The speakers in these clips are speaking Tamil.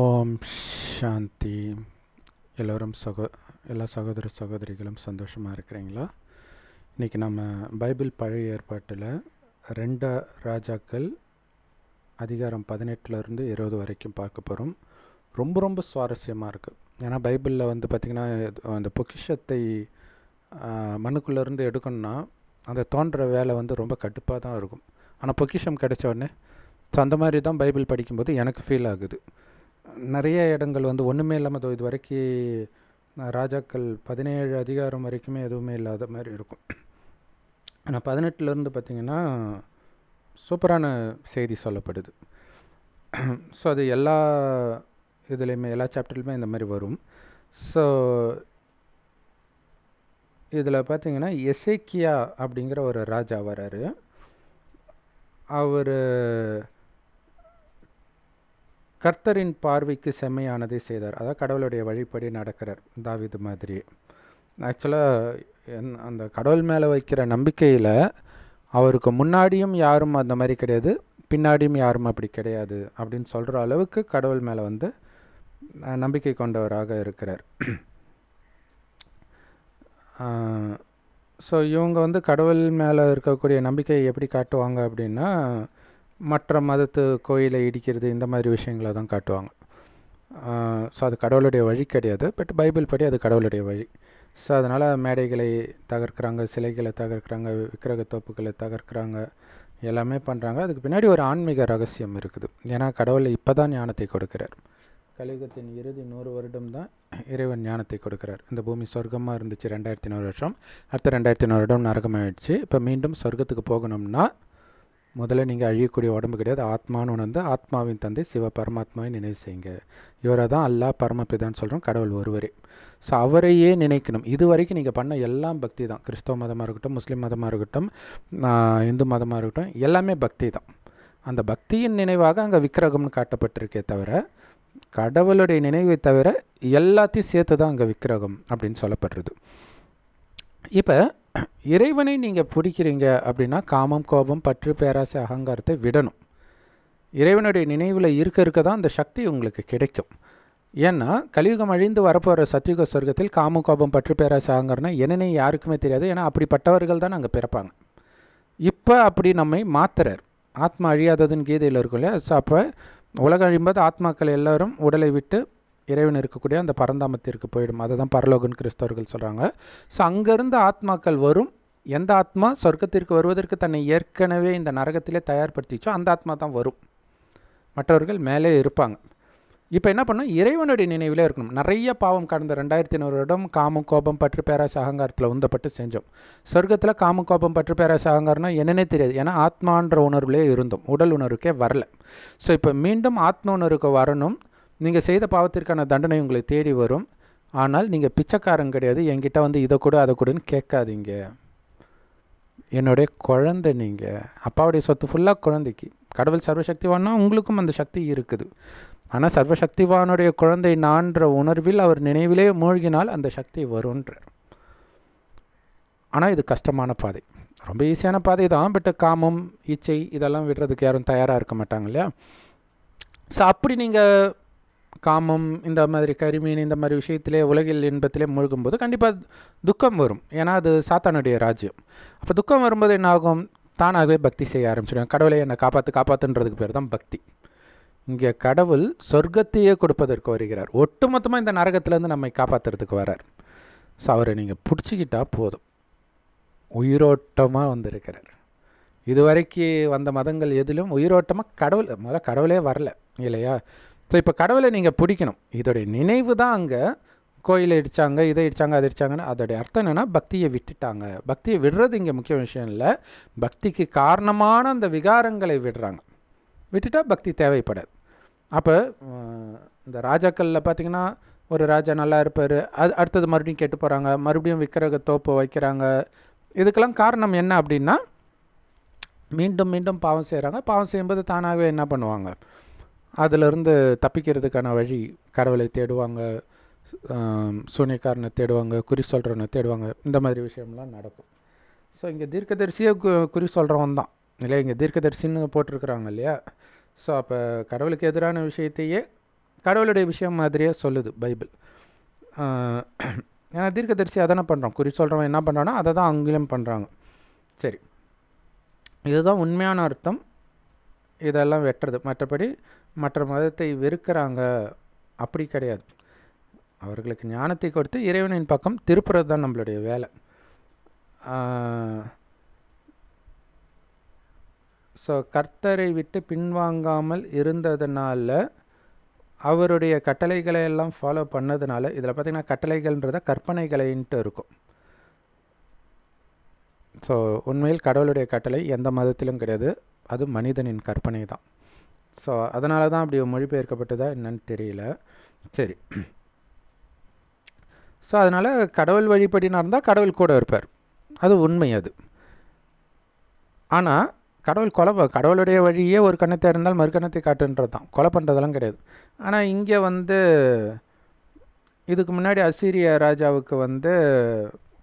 ஓம் சாந்தி எல்லோரும் சகோ எல்லா சகோதர சகோதரிகளும் சந்தோஷமாக இருக்கிறீங்களா இன்றைக்கி நம்ம பைபிள் பழைய ஏற்பாட்டில் ரெண்டு ராஜாக்கள் அதிகாரம் பதினெட்டுலேருந்து இருபது வரைக்கும் பார்க்க போகிறோம் ரொம்ப ரொம்ப சுவாரஸ்யமாக இருக்குது ஏன்னா பைபிளில் வந்து பார்த்திங்கன்னா அந்த பொக்கிஷத்தை மண்ணுக்குள்ளேருந்து எடுக்கணும்னா அந்த தோன்ற வேலை வந்து ரொம்ப கடுப்பாக தான் இருக்கும் ஆனால் பொக்கிஷம் கிடைச்ச உடனே ஸோ அந்த மாதிரி தான் பைபிள் படிக்கும்போது எனக்கு ஃபீல் ஆகுது நிறைய இடங்கள் வந்து ஒன்றுமே இல்லாமல் இது வரைக்கும் ராஜாக்கள் பதினேழு அதிகாரம் வரைக்குமே எதுவுமே இல்லாத மாதிரி இருக்கும் ஆனால் பதினெட்டுலேருந்து பார்த்திங்கன்னா சூப்பரான செய்தி சொல்லப்படுது ஸோ அது எல்லா இதுலேயுமே எல்லா சாப்டர்லையுமே இந்த மாதிரி வரும் ஸோ இதில் பார்த்திங்கன்னா எசேக்கியா அப்படிங்கிற ஒரு ராஜா வராரு அவர் கர்த்தரின் பார்வைக்கு செம்மையானதை செய்தார் அதாவது கடவுளுடைய வழிப்படி நடக்கிறார் தாவிது மாதிரியே ஆக்சுவலாக என் அந்த கடவுள் மேலே வைக்கிற நம்பிக்கையில் அவருக்கு முன்னாடியும் யாரும் அந்த மாதிரி கிடையாது பின்னாடியும் யாரும் அப்படி கிடையாது அப்படின்னு சொல்கிற அளவுக்கு கடவுள் மேலே வந்து நம்பிக்கை கொண்டவராக இருக்கிறார் ஸோ இவங்க வந்து கடவுள் மேலே இருக்கக்கூடிய நம்பிக்கையை எப்படி காட்டுவாங்க அப்படின்னா மற்ற மதத்து கோயிலை இடிக்கிறது இந்த மாதிரி விஷயங்களை தான் காட்டுவாங்க ஸோ அது கடவுளுடைய வழி கிடையாது பட் பைபிள் படி அது கடவுளுடைய வழி ஸோ அதனால் மேடைகளை தகர்க்கிறாங்க சிலைகளை தகர்க்கிறாங்க விக்கிரக தோப்புகளை தகர்க்கிறாங்க எல்லாமே பண்ணுறாங்க அதுக்கு பின்னாடி ஒரு ஆன்மீக ரகசியம் இருக்குது ஏன்னா கடவுள் இப்போ தான் ஞானத்தை கொடுக்கிறார் கலியுகத்தின் இறுதி நூறு வருடம் தான் இறைவன் ஞானத்தை கொடுக்குறார் இந்த பூமி சொர்க்கமாக இருந்துச்சு ரெண்டாயிரத்தி நூறு வருஷம் அடுத்த ரெண்டாயிரத்தி நூறு வருடம் நரகமாயிடுச்சு இப்போ மீண்டும் சொர்க்கத்துக்கு போகணும்னா முதல்ல நீங்கள் அழியக்கூடிய உடம்பு கிடையாது ஆத்மானு உணர்ந்து ஆத்மாவின் தந்தை சிவ பரமாத்மாவை நினைவு செய்யுங்க இவரை தான் அல்லா பரமபிதான்னு சொல்கிறோம் கடவுள் ஒருவரே ஸோ அவரையே நினைக்கணும் இது வரைக்கும் நீங்கள் பண்ண எல்லாம் பக்தி தான் கிறிஸ்தவ மதமாக இருக்கட்டும் முஸ்லீம் மதமாக இருக்கட்டும் இந்து மதமாக இருக்கட்டும் எல்லாமே பக்தி தான் அந்த பக்தியின் நினைவாக அங்கே விக்கிரகம்னு காட்டப்பட்டிருக்கே தவிர கடவுளுடைய நினைவை தவிர எல்லாத்தையும் சேர்த்து தான் அங்கே விக்கிரகம் அப்படின்னு சொல்லப்படுறது இப்போ இறைவனை நீங்கள் பிடிக்கிறீங்க அப்படின்னா காமம் கோபம் பற்று பேராசை அகங்காரத்தை விடணும் இறைவனுடைய நினைவில் இருக்க இருக்க தான் அந்த சக்தி உங்களுக்கு கிடைக்கும் ஏன்னா கலியுகம் அழிந்து வரப்போகிற சத்தியுக சொர்க்கத்தில் காம கோபம் பற்று பேராசை அகங்காரம்னா என்னென்ன யாருக்குமே தெரியாது ஏன்னா அப்படிப்பட்டவர்கள் தான் அங்கே பிறப்பாங்க இப்போ அப்படி நம்மை மாத்திரர் ஆத்மா அழியாததுன்னு கீதையில் இல்லையா ஸோ அப்போ உலகம் அழியும்போது ஆத்மாக்கள் எல்லோரும் உடலை விட்டு இறைவன் இருக்கக்கூடிய அந்த பரந்தாமத்திற்கு போயிடும் அதை தான் பரலோகன் கிறிஸ்தவர்கள் சொல்கிறாங்க ஸோ அங்கேருந்து ஆத்மாக்கள் வரும் எந்த ஆத்மா சொர்க்கத்திற்கு வருவதற்கு தன்னை ஏற்கனவே இந்த நரகத்திலே தயார்படுத்திச்சோ அந்த ஆத்மா தான் வரும் மற்றவர்கள் மேலே இருப்பாங்க இப்போ என்ன பண்ணும் இறைவனுடைய நினைவில் இருக்கணும் நிறைய பாவம் கடந்த ரெண்டாயிரத்தி ஐநூறு வருடம் காமம் கோபம் பற்று பேராச அகங்காரத்தில் உந்தப்பட்டு செஞ்சோம் சொர்க்கத்தில் காமம் கோபம் பற்று பேராச அகங்காரம்னா என்னென்னே தெரியாது ஏன்னா ஆத்மான்ற உணர்வுலேயே இருந்தோம் உடல் உணர்வுக்கே வரல ஸோ இப்போ மீண்டும் ஆத்ம உணர்வுக்கு வரணும் நீங்கள் செய்த பாவத்திற்கான தண்டனை உங்களை தேடி வரும் ஆனால் நீங்கள் பிச்சைக்காரன் கிடையாது என்கிட்ட வந்து இதை கூட அதை கூடன்னு கேட்காதீங்க என்னுடைய குழந்தை நீங்கள் அப்பாவுடைய சொத்து ஃபுல்லாக குழந்தைக்கு கடவுள் சர்வசக்திவான்னா உங்களுக்கும் அந்த சக்தி இருக்குது ஆனால் சர்வசக்திவானுடைய குழந்தை நான்ற உணர்வில் அவர் நினைவிலே மூழ்கினால் அந்த சக்தி வரும்ன்றார் ஆனால் இது கஷ்டமான பாதை ரொம்ப ஈஸியான பாதை தான் பட் காமம் இச்சை இதெல்லாம் விடுறதுக்கு யாரும் தயாராக இருக்க மாட்டாங்க இல்லையா ஸோ அப்படி நீங்கள் காமம் இந்த மாதிரி கரிமீன் இந்த மாதிரி விஷயத்திலே உலகில் இன்பத்திலே மூழ்கும்போது கண்டிப்பாக துக்கம் வரும் ஏன்னா அது சாத்தானுடைய ராஜ்யம் அப்போ துக்கம் வரும்போது என்ன ஆகும் தானாகவே பக்தி செய்ய ஆரம்பிச்சிடுவேன் கடவுளை என்னை காப்பாற்று காப்பாற்றுன்றதுக்கு பேர் தான் பக்தி இங்கே கடவுள் சொர்க்கத்தையே கொடுப்பதற்கு வருகிறார் ஒட்டுமொத்தமாக இந்த நரகத்திலேருந்து நம்மை காப்பாற்றுறதுக்கு வரார் ஸோ அவரை நீங்கள் பிடிச்சிக்கிட்டால் போதும் உயிரோட்டமாக வந்திருக்கிறார் இதுவரைக்கு வந்த மதங்கள் எதிலும் உயிரோட்டமாக கடவுள் முதல்ல கடவுளே வரல இல்லையா ஸோ இப்போ கடவுளை நீங்கள் பிடிக்கணும் இதோடைய நினைவு தான் அங்கே கோயில் இடித்தாங்க இதை இடித்தாங்க அதை இடித்தாங்கன்னு அதோடைய அர்த்தம் என்னென்னா பக்தியை விட்டுட்டாங்க பக்தியை விடுறது இங்கே முக்கிய விஷயம் இல்லை பக்திக்கு காரணமான அந்த விகாரங்களை விடுறாங்க விட்டுட்டா பக்தி தேவைப்படாது அப்போ இந்த ராஜாக்களில் பார்த்திங்கன்னா ஒரு ராஜா நல்லா இருப்பார் அது அடுத்தது மறுபடியும் கெட்டு போகிறாங்க மறுபடியும் விக்கிரக தோப்பு வைக்கிறாங்க இதுக்கெல்லாம் காரணம் என்ன அப்படின்னா மீண்டும் மீண்டும் பாவம் செய்கிறாங்க பாவம் செய்யும்போது தானாகவே என்ன பண்ணுவாங்க அதிலிருந்து தப்பிக்கிறதுக்கான வழி கடவுளை தேடுவாங்க சூனியக்காரனை தேடுவாங்க குறி சொல்கிறவனை தேடுவாங்க இந்த மாதிரி விஷயம்லாம் நடக்கும் ஸோ இங்கே தீர்க்கதரிசியே குறி சொல்கிறவன் தான் இல்லை இங்கே தீர்க்கதரிசின்னு போட்டிருக்கிறாங்க இல்லையா ஸோ அப்போ கடவுளுக்கு எதிரான விஷயத்தையே கடவுளுடைய விஷயம் மாதிரியே சொல்லுது பைபிள் ஏன்னா தீர்க்கதரிசி என்ன பண்ணுறோம் குறி சொல்கிறவன் என்ன பண்ணுறான்னா அதை தான் அங்கிலும் பண்ணுறாங்க சரி இதுதான் உண்மையான அர்த்தம் இதெல்லாம் வெட்டுறது மற்றபடி மற்ற மதத்தை வெறுக்கிறாங்க அப்படி கிடையாது அவர்களுக்கு ஞானத்தை கொடுத்து இறைவனின் பக்கம் திருப்புறது தான் நம்மளுடைய வேலை ஸோ கர்த்தரை விட்டு பின்வாங்காமல் இருந்ததுனால அவருடைய கட்டளைகளை எல்லாம் ஃபாலோ பண்ணதுனால இதில் பார்த்திங்கன்னா கட்டளைகள்ன்றத கற்பனைகளைன்ட்டு இருக்கும் ஸோ உண்மையில் கடவுளுடைய கட்டளை எந்த மதத்திலும் கிடையாது அது மனிதனின் கற்பனை தான் ஸோ அதனால தான் அப்படி மொழிபெயர்க்கப்பட்டதா என்னன்னு தெரியல சரி ஸோ அதனால் கடவுள் வழிபடினா இருந்தால் கடவுள் கூட இருப்பார் அது உண்மை அது ஆனால் கடவுள் கொலை கடவுளுடைய வழியே ஒரு கண்ணத்தை இருந்தால் மறு காட்டுன்றது தான் கொலை பண்ணுறதெல்லாம் கிடையாது ஆனால் இங்கே வந்து இதுக்கு முன்னாடி அசீரிய ராஜாவுக்கு வந்து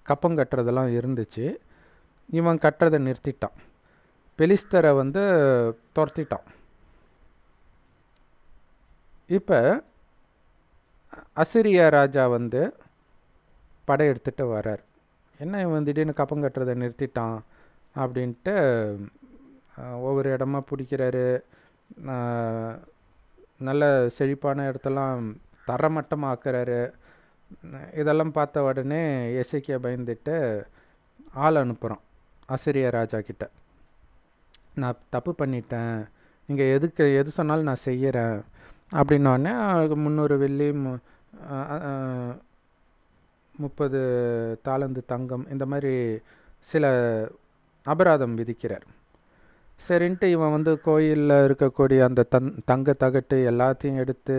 கப்பம் கட்டுறதெல்லாம் இருந்துச்சு இவன் கட்டுறதை நிறுத்திட்டான் பெலிஸ்தரை வந்து துரத்திட்டான் இப்போ அசிரியா ராஜா வந்து படையெடுத்துட்டு வரார் என்ன இவன் திடீர்னு கப்பம் கட்டுறதை நிறுத்திட்டான் அப்படின்ட்டு ஒவ்வொரு இடமா பிடிக்கிறாரு நல்ல செழிப்பான இடத்தெல்லாம் தரமட்டமாக்குறாரு இதெல்லாம் பார்த்த உடனே எசைக்கே பயந்துட்டு ஆள் அனுப்புகிறோம் அசிரிய ராஜா கிட்டே நான் தப்பு பண்ணிட்டேன் நீங்கள் எதுக்கு எது சொன்னாலும் நான் செய்கிறேன் அப்படின்னோடனே முந்நூறு வெள்ளி மு முப்பது தாளந்து தங்கம் இந்த மாதிரி சில அபராதம் விதிக்கிறார் சரின்ட்டு இவன் வந்து கோயிலில் இருக்கக்கூடிய அந்த தன் தங்க தகட்டு எல்லாத்தையும் எடுத்து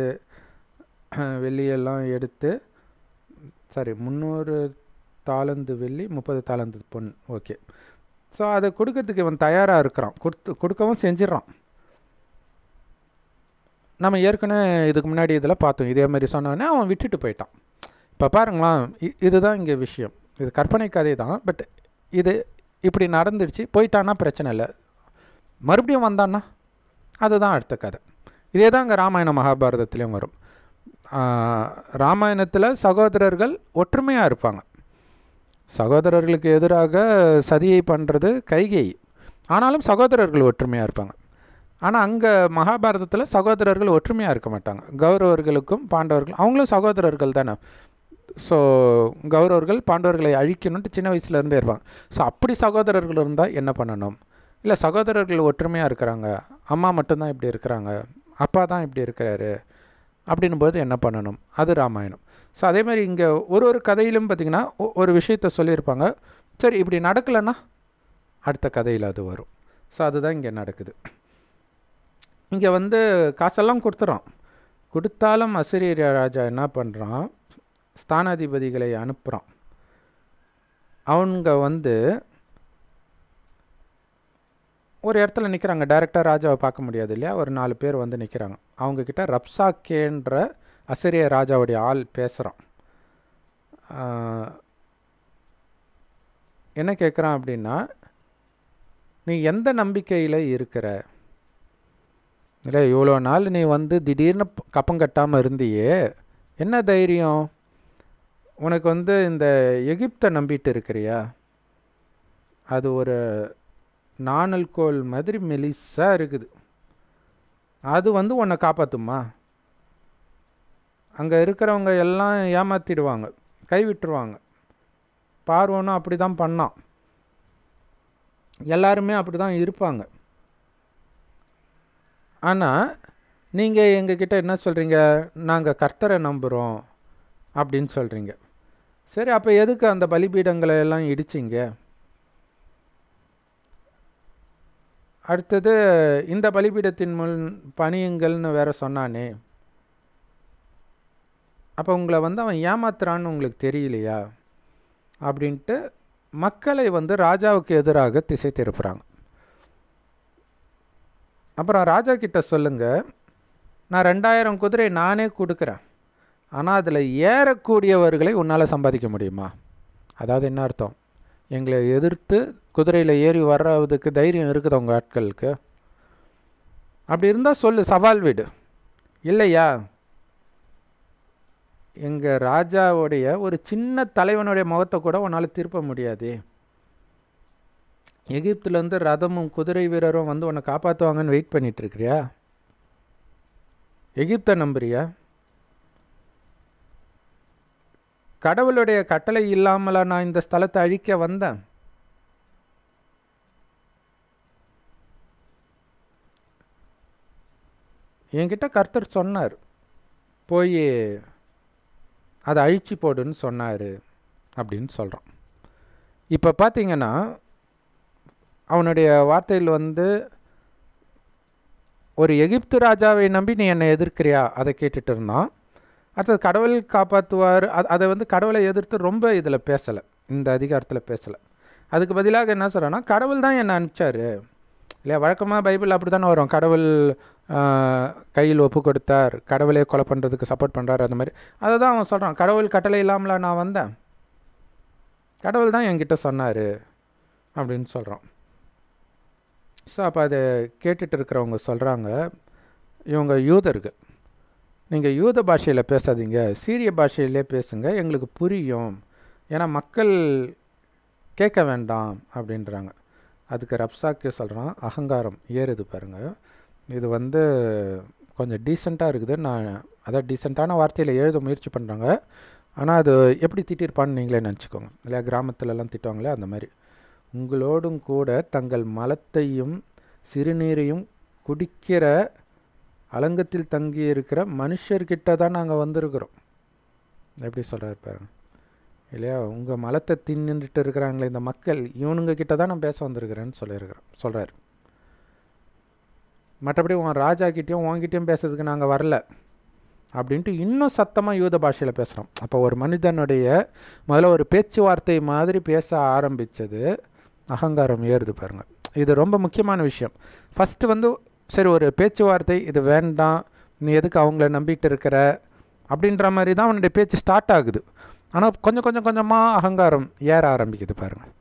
வெள்ளியெல்லாம் எடுத்து சாரி முந்நூறு தாளந்து வெள்ளி முப்பது தாளந்து பொன் ஓகே ஸோ அதை கொடுக்கறதுக்கு இவன் தயாராக இருக்கிறான் கொடுத்து கொடுக்கவும் செஞ்சிட்றான் நம்ம ஏற்கனவே இதுக்கு முன்னாடி இதில் பார்த்தோம் இதே மாதிரி சொன்னோன்னே அவன் விட்டுட்டு போயிட்டான் இப்போ பாருங்களேன் இதுதான் இங்கே விஷயம் இது கற்பனை கதை தான் பட் இது இப்படி நடந்துடுச்சு போயிட்டான்னா பிரச்சனை இல்லை மறுபடியும் வந்தான்னா அதுதான் அடுத்த கதை இதே தான் இங்கே ராமாயண மகாபாரதத்துலேயும் வரும் ராமாயணத்தில் சகோதரர்கள் ஒற்றுமையாக இருப்பாங்க சகோதரர்களுக்கு எதிராக சதியை பண்ணுறது கைகை ஆனாலும் சகோதரர்கள் ஒற்றுமையாக இருப்பாங்க ஆனால் அங்கே மகாபாரதத்தில் சகோதரர்கள் ஒற்றுமையாக இருக்க மாட்டாங்க கௌரவர்களுக்கும் பாண்டவர்கள் அவங்களும் சகோதரர்கள் தானே ஸோ கௌரவர்கள் பாண்டவர்களை அழிக்கணும்ட்டு சின்ன வயசுலேருந்தே இருப்பாங்க ஸோ அப்படி சகோதரர்கள் இருந்தால் என்ன பண்ணணும் இல்லை சகோதரர்கள் ஒற்றுமையாக இருக்கிறாங்க அம்மா மட்டும்தான் இப்படி இருக்கிறாங்க அப்பா தான் இப்படி இருக்கிறாரு அப்படின்னும் போது என்ன பண்ணணும் அது ராமாயணம் ஸோ அதே மாதிரி இங்கே ஒரு ஒரு கதையிலும் பார்த்திங்கன்னா ஒரு விஷயத்த சொல்லியிருப்பாங்க சரி இப்படி நடக்கலைன்னா அடுத்த கதையில் அது வரும் ஸோ அதுதான் இங்கே நடக்குது இங்கே வந்து காசெல்லாம் கொடுத்துறோம் கொடுத்தாலும் அசிரிய ராஜா என்ன பண்ணுறான் ஸ்தானாதிபதிகளை அனுப்புகிறான் அவங்க வந்து ஒரு இடத்துல நிற்கிறாங்க டைரெக்டாக ராஜாவை பார்க்க முடியாது இல்லையா ஒரு நாலு பேர் வந்து நிற்கிறாங்க அவங்கக்கிட்ட ரப்சாக்கேன்ற அசிரிய ராஜாவுடைய ஆள் பேசுகிறான் என்ன கேட்குறான் அப்படின்னா நீ எந்த நம்பிக்கையில் இருக்கிற இல்லை இவ்வளோ நாள் நீ வந்து திடீர்னு கப்பம் கட்டாமல் இருந்தியே என்ன தைரியம் உனக்கு வந்து இந்த எகிப்தை நம்பிட்டு இருக்கிறியா அது ஒரு நாணல் கோல் மாதிரி மெலிசாக இருக்குது அது வந்து உன்னை காப்பாற்றுமா அங்கே இருக்கிறவங்க எல்லாம் ஏமாற்றிடுவாங்க கைவிட்டுருவாங்க பார்வனும் அப்படி தான் பண்ணான் எல்லாருமே அப்படி தான் இருப்பாங்க ஆனால் நீங்கள் எங்ககிட்ட என்ன சொல்கிறீங்க நாங்கள் கர்த்தரை நம்புகிறோம் அப்படின்னு சொல்கிறீங்க சரி அப்போ எதுக்கு அந்த பலிபீடங்களை எல்லாம் இடிச்சிங்க அடுத்தது இந்த பலிபீடத்தின் முன் பணியுங்கள்னு வேறு சொன்னானே அப்போ உங்களை வந்து அவன் ஏமாத்துறான்னு உங்களுக்கு தெரியலையா அப்படின்ட்டு மக்களை வந்து ராஜாவுக்கு எதிராக திசை திருப்புறாங்க அப்புறம் ராஜா கிட்ட சொல்லுங்க நான் ரெண்டாயிரம் குதிரை நானே கொடுக்குறேன் ஆனால் அதில் ஏறக்கூடியவர்களை உன்னால் சம்பாதிக்க முடியுமா அதாவது என்ன அர்த்தம் எங்களை எதிர்த்து குதிரையில் ஏறி வர்றதுக்கு தைரியம் இருக்குது உங்கள் ஆட்களுக்கு அப்படி இருந்தால் சொல்லு சவால் வீடு இல்லையா எங்கள் ராஜாவுடைய ஒரு சின்ன தலைவனுடைய முகத்தை கூட உன்னால் திருப்ப முடியாது எகிப்துலேருந்து ரதமும் குதிரை வீரரும் வந்து உன்னை காப்பாற்றுவாங்கன்னு வெயிட் பண்ணிகிட்ருக்குறியா எகிப்தை நம்புறியா கடவுளுடைய கட்டளை இல்லாமல் நான் இந்த ஸ்தலத்தை அழிக்க வந்தேன் என்கிட்ட கர்த்தர் சொன்னார் போய் அதை அழிச்சு போடுன்னு சொன்னார் அப்படின்னு சொல்கிறோம் இப்போ பார்த்தீங்கன்னா அவனுடைய வார்த்தையில் வந்து ஒரு எகிப்து ராஜாவை நம்பி நீ என்னை எதிர்க்கிறியா அதை கேட்டுட்டு இருந்தான் அடுத்தது கடவுள் காப்பாற்றுவார் அதை வந்து கடவுளை எதிர்த்து ரொம்ப இதில் பேசலை இந்த அதிகாரத்தில் பேசலை அதுக்கு பதிலாக என்ன சொல்கிறேன்னா கடவுள் தான் என்னை அனுப்பிச்சார் இல்லையா வழக்கமாக பைபிள் அப்படி தானே வரும் கடவுள் கையில் ஒப்பு கொடுத்தார் கடவுளே கொலை பண்ணுறதுக்கு சப்போர்ட் பண்ணுறாரு அந்த மாதிரி அதை தான் அவன் சொல்கிறான் கடவுள் கட்டளை இல்லாமல் நான் வந்தேன் கடவுள் தான் என்கிட்ட சொன்னார் அப்படின்னு சொல்கிறான் ஸோ அப்போ அதை கேட்டுட்டு இருக்கிறவங்க சொல்கிறாங்க இவங்க யூதர்கள் நீங்கள் யூத பாஷையில் பேசாதீங்க சீரிய பாஷையிலே பேசுங்க எங்களுக்கு புரியும் ஏன்னா மக்கள் கேட்க வேண்டாம் அப்படின்றாங்க அதுக்கு ரப்சாக்கு சொல்கிறான் அகங்காரம் ஏறுது பாருங்கள் இது வந்து கொஞ்சம் டீசெண்டாக இருக்குது நான் அதான் டீசெண்டான வார்த்தையில் எழுத முயற்சி பண்ணுறாங்க ஆனால் அது எப்படி திட்டிருப்பான்னு நீங்களே நினச்சிக்கோங்க இல்லையா கிராமத்துலலாம் திட்டுவாங்களே அந்த மாதிரி உங்களோடும் கூட தங்கள் மலத்தையும் சிறுநீரையும் குடிக்கிற அலங்கத்தில் தங்கி இருக்கிற மனுஷர்கிட்ட தான் நாங்கள் வந்திருக்கிறோம் எப்படி சொல்கிறார் பாருங்கள் இல்லையா உங்கள் மலத்தை தின்னுட்டு இருக்கிறாங்களே இந்த மக்கள் இவனுங்க கிட்ட தான் நான் பேச வந்திருக்கிறேன்னு சொல்லியிருக்கிறேன் சொல்கிறார் மற்றபடி உன் ராஜாக்கிட்டேயும் உன்கிட்டேயும் பேசுறதுக்கு நாங்கள் வரல அப்படின்ட்டு இன்னும் சத்தமாக யூத பாஷையில் பேசுகிறோம் அப்போ ஒரு மனிதனுடைய முதல்ல ஒரு பேச்சுவார்த்தை மாதிரி பேச ஆரம்பித்தது அகங்காரம் ஏறுது பாருங்கள் இது ரொம்ப முக்கியமான விஷயம் ஃபஸ்ட்டு வந்து சரி ஒரு பேச்சுவார்த்தை இது வேண்டாம் நீ எதுக்கு அவங்கள நம்பிட்டு இருக்கிற அப்படின்ற மாதிரி தான் அவனுடைய பேச்சு ஸ்டார்ட் ஆகுது ஆனால் கொஞ்சம் கொஞ்சம் கொஞ்சமாக அகங்காரம் ஏற ஆரம்பிக்குது பாருங்கள்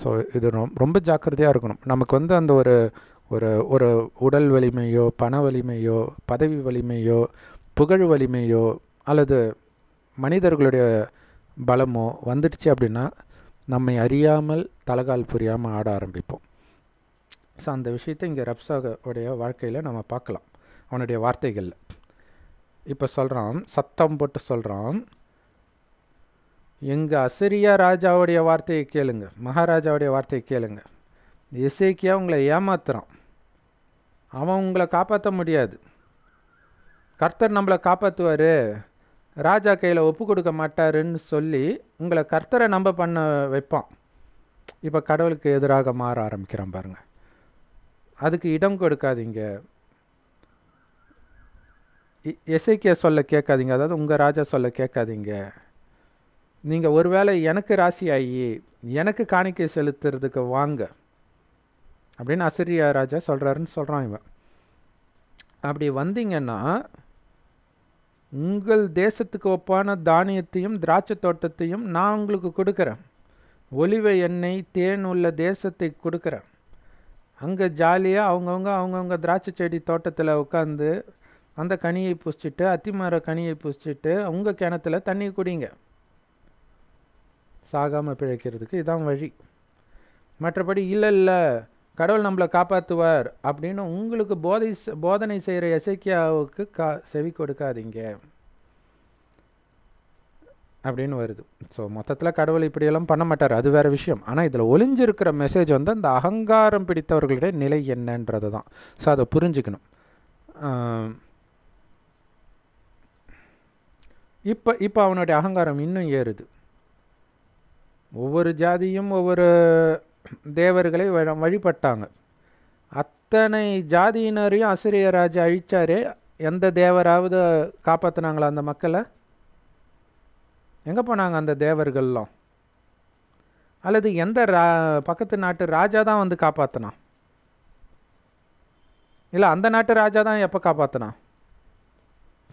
ஸோ இது ரொம்ப ஜாக்கிரதையாக இருக்கணும் நமக்கு வந்து அந்த ஒரு ஒரு ஒரு உடல் வலிமையோ பண வலிமையோ பதவி வலிமையோ புகழ் வலிமையோ அல்லது மனிதர்களுடைய பலமோ வந்துடுச்சு அப்படின்னா நம்மை அறியாமல் தலகால் புரியாமல் ஆட ஆரம்பிப்போம் ஸோ அந்த விஷயத்தை இங்கே ரப்சாவுடைய வாழ்க்கையில் நம்ம பார்க்கலாம் அவனுடைய வார்த்தைகளில் இப்போ சொல்கிறான் சத்தம் போட்டு சொல்கிறான் எங்கள் அசிரியா ராஜாவுடைய வார்த்தையை கேளுங்க மகாராஜாவுடைய வார்த்தையை கேளுங்க இசைக்கியா உங்களை ஏமாத்துறான் அவன் உங்களை காப்பாற்ற முடியாது கர்த்தர் நம்மளை காப்பாற்றுவார் ராஜா கையில் ஒப்பு கொடுக்க மாட்டாருன்னு சொல்லி உங்களை கர்த்தரை நம்ப பண்ண வைப்பான் இப்போ கடவுளுக்கு எதிராக மாற ஆரம்பிக்கிறான் பாருங்கள் அதுக்கு இடம் கொடுக்காதீங்க எசைக்கிய சொல்ல கேட்காதீங்க அதாவது உங்கள் ராஜா சொல்ல கேட்காதீங்க நீங்கள் ஒருவேளை எனக்கு ராசி ஆகி எனக்கு காணிக்கை செலுத்துறதுக்கு வாங்க அப்படின்னு அசிரியா ராஜா சொல்கிறாருன்னு சொல்கிறான் இவன் அப்படி வந்தீங்கன்னா உங்கள் தேசத்துக்கு ஒப்பான தானியத்தையும் திராட்சை தோட்டத்தையும் நான் உங்களுக்கு கொடுக்குறேன் ஒலிவ எண்ணெய் தேன் உள்ள தேசத்தை கொடுக்குறேன் அங்கே ஜாலியாக அவங்கவுங்க அவங்கவுங்க திராட்சை செடி தோட்டத்தில் உட்காந்து அந்த கனியை புசிச்சுட்டு அத்திமர கனியை புசிச்சுட்டு உங்கள் கிணத்துல தண்ணி குடிங்க சாகாமல் பிழைக்கிறதுக்கு இதான் வழி மற்றபடி இல்லை இல்லை கடவுள் நம்மளை காப்பாற்றுவார் அப்படின்னு உங்களுக்கு போதை போதனை செய்கிற எசைக்கியாவுக்கு கா செவி கொடுக்காதீங்க அப்படின்னு வருது ஸோ மொத்தத்தில் கடவுள் இப்படியெல்லாம் பண்ண மாட்டார் அது வேறு விஷயம் ஆனால் இதில் ஒளிஞ்சிருக்கிற மெசேஜ் வந்து அந்த அகங்காரம் பிடித்தவர்களுடைய நிலை என்னன்றது தான் ஸோ அதை புரிஞ்சுக்கணும் இப்போ இப்போ அவனுடைய அகங்காரம் இன்னும் ஏறுது ஒவ்வொரு ஜாதியும் ஒவ்வொரு தேவர்களை வழிபட்டாங்க அத்தனை ஜாதியினரையும் அசிரியராஜா ராஜா எந்த தேவராவது காப்பாற்றினாங்களா அந்த மக்களை எங்கே போனாங்க அந்த தேவர்கள்லாம் அல்லது எந்த ரா பக்கத்து நாட்டு ராஜா தான் வந்து காப்பாற்றினான் இல்லை அந்த நாட்டு ராஜா தான் எப்போ காப்பாற்றினான்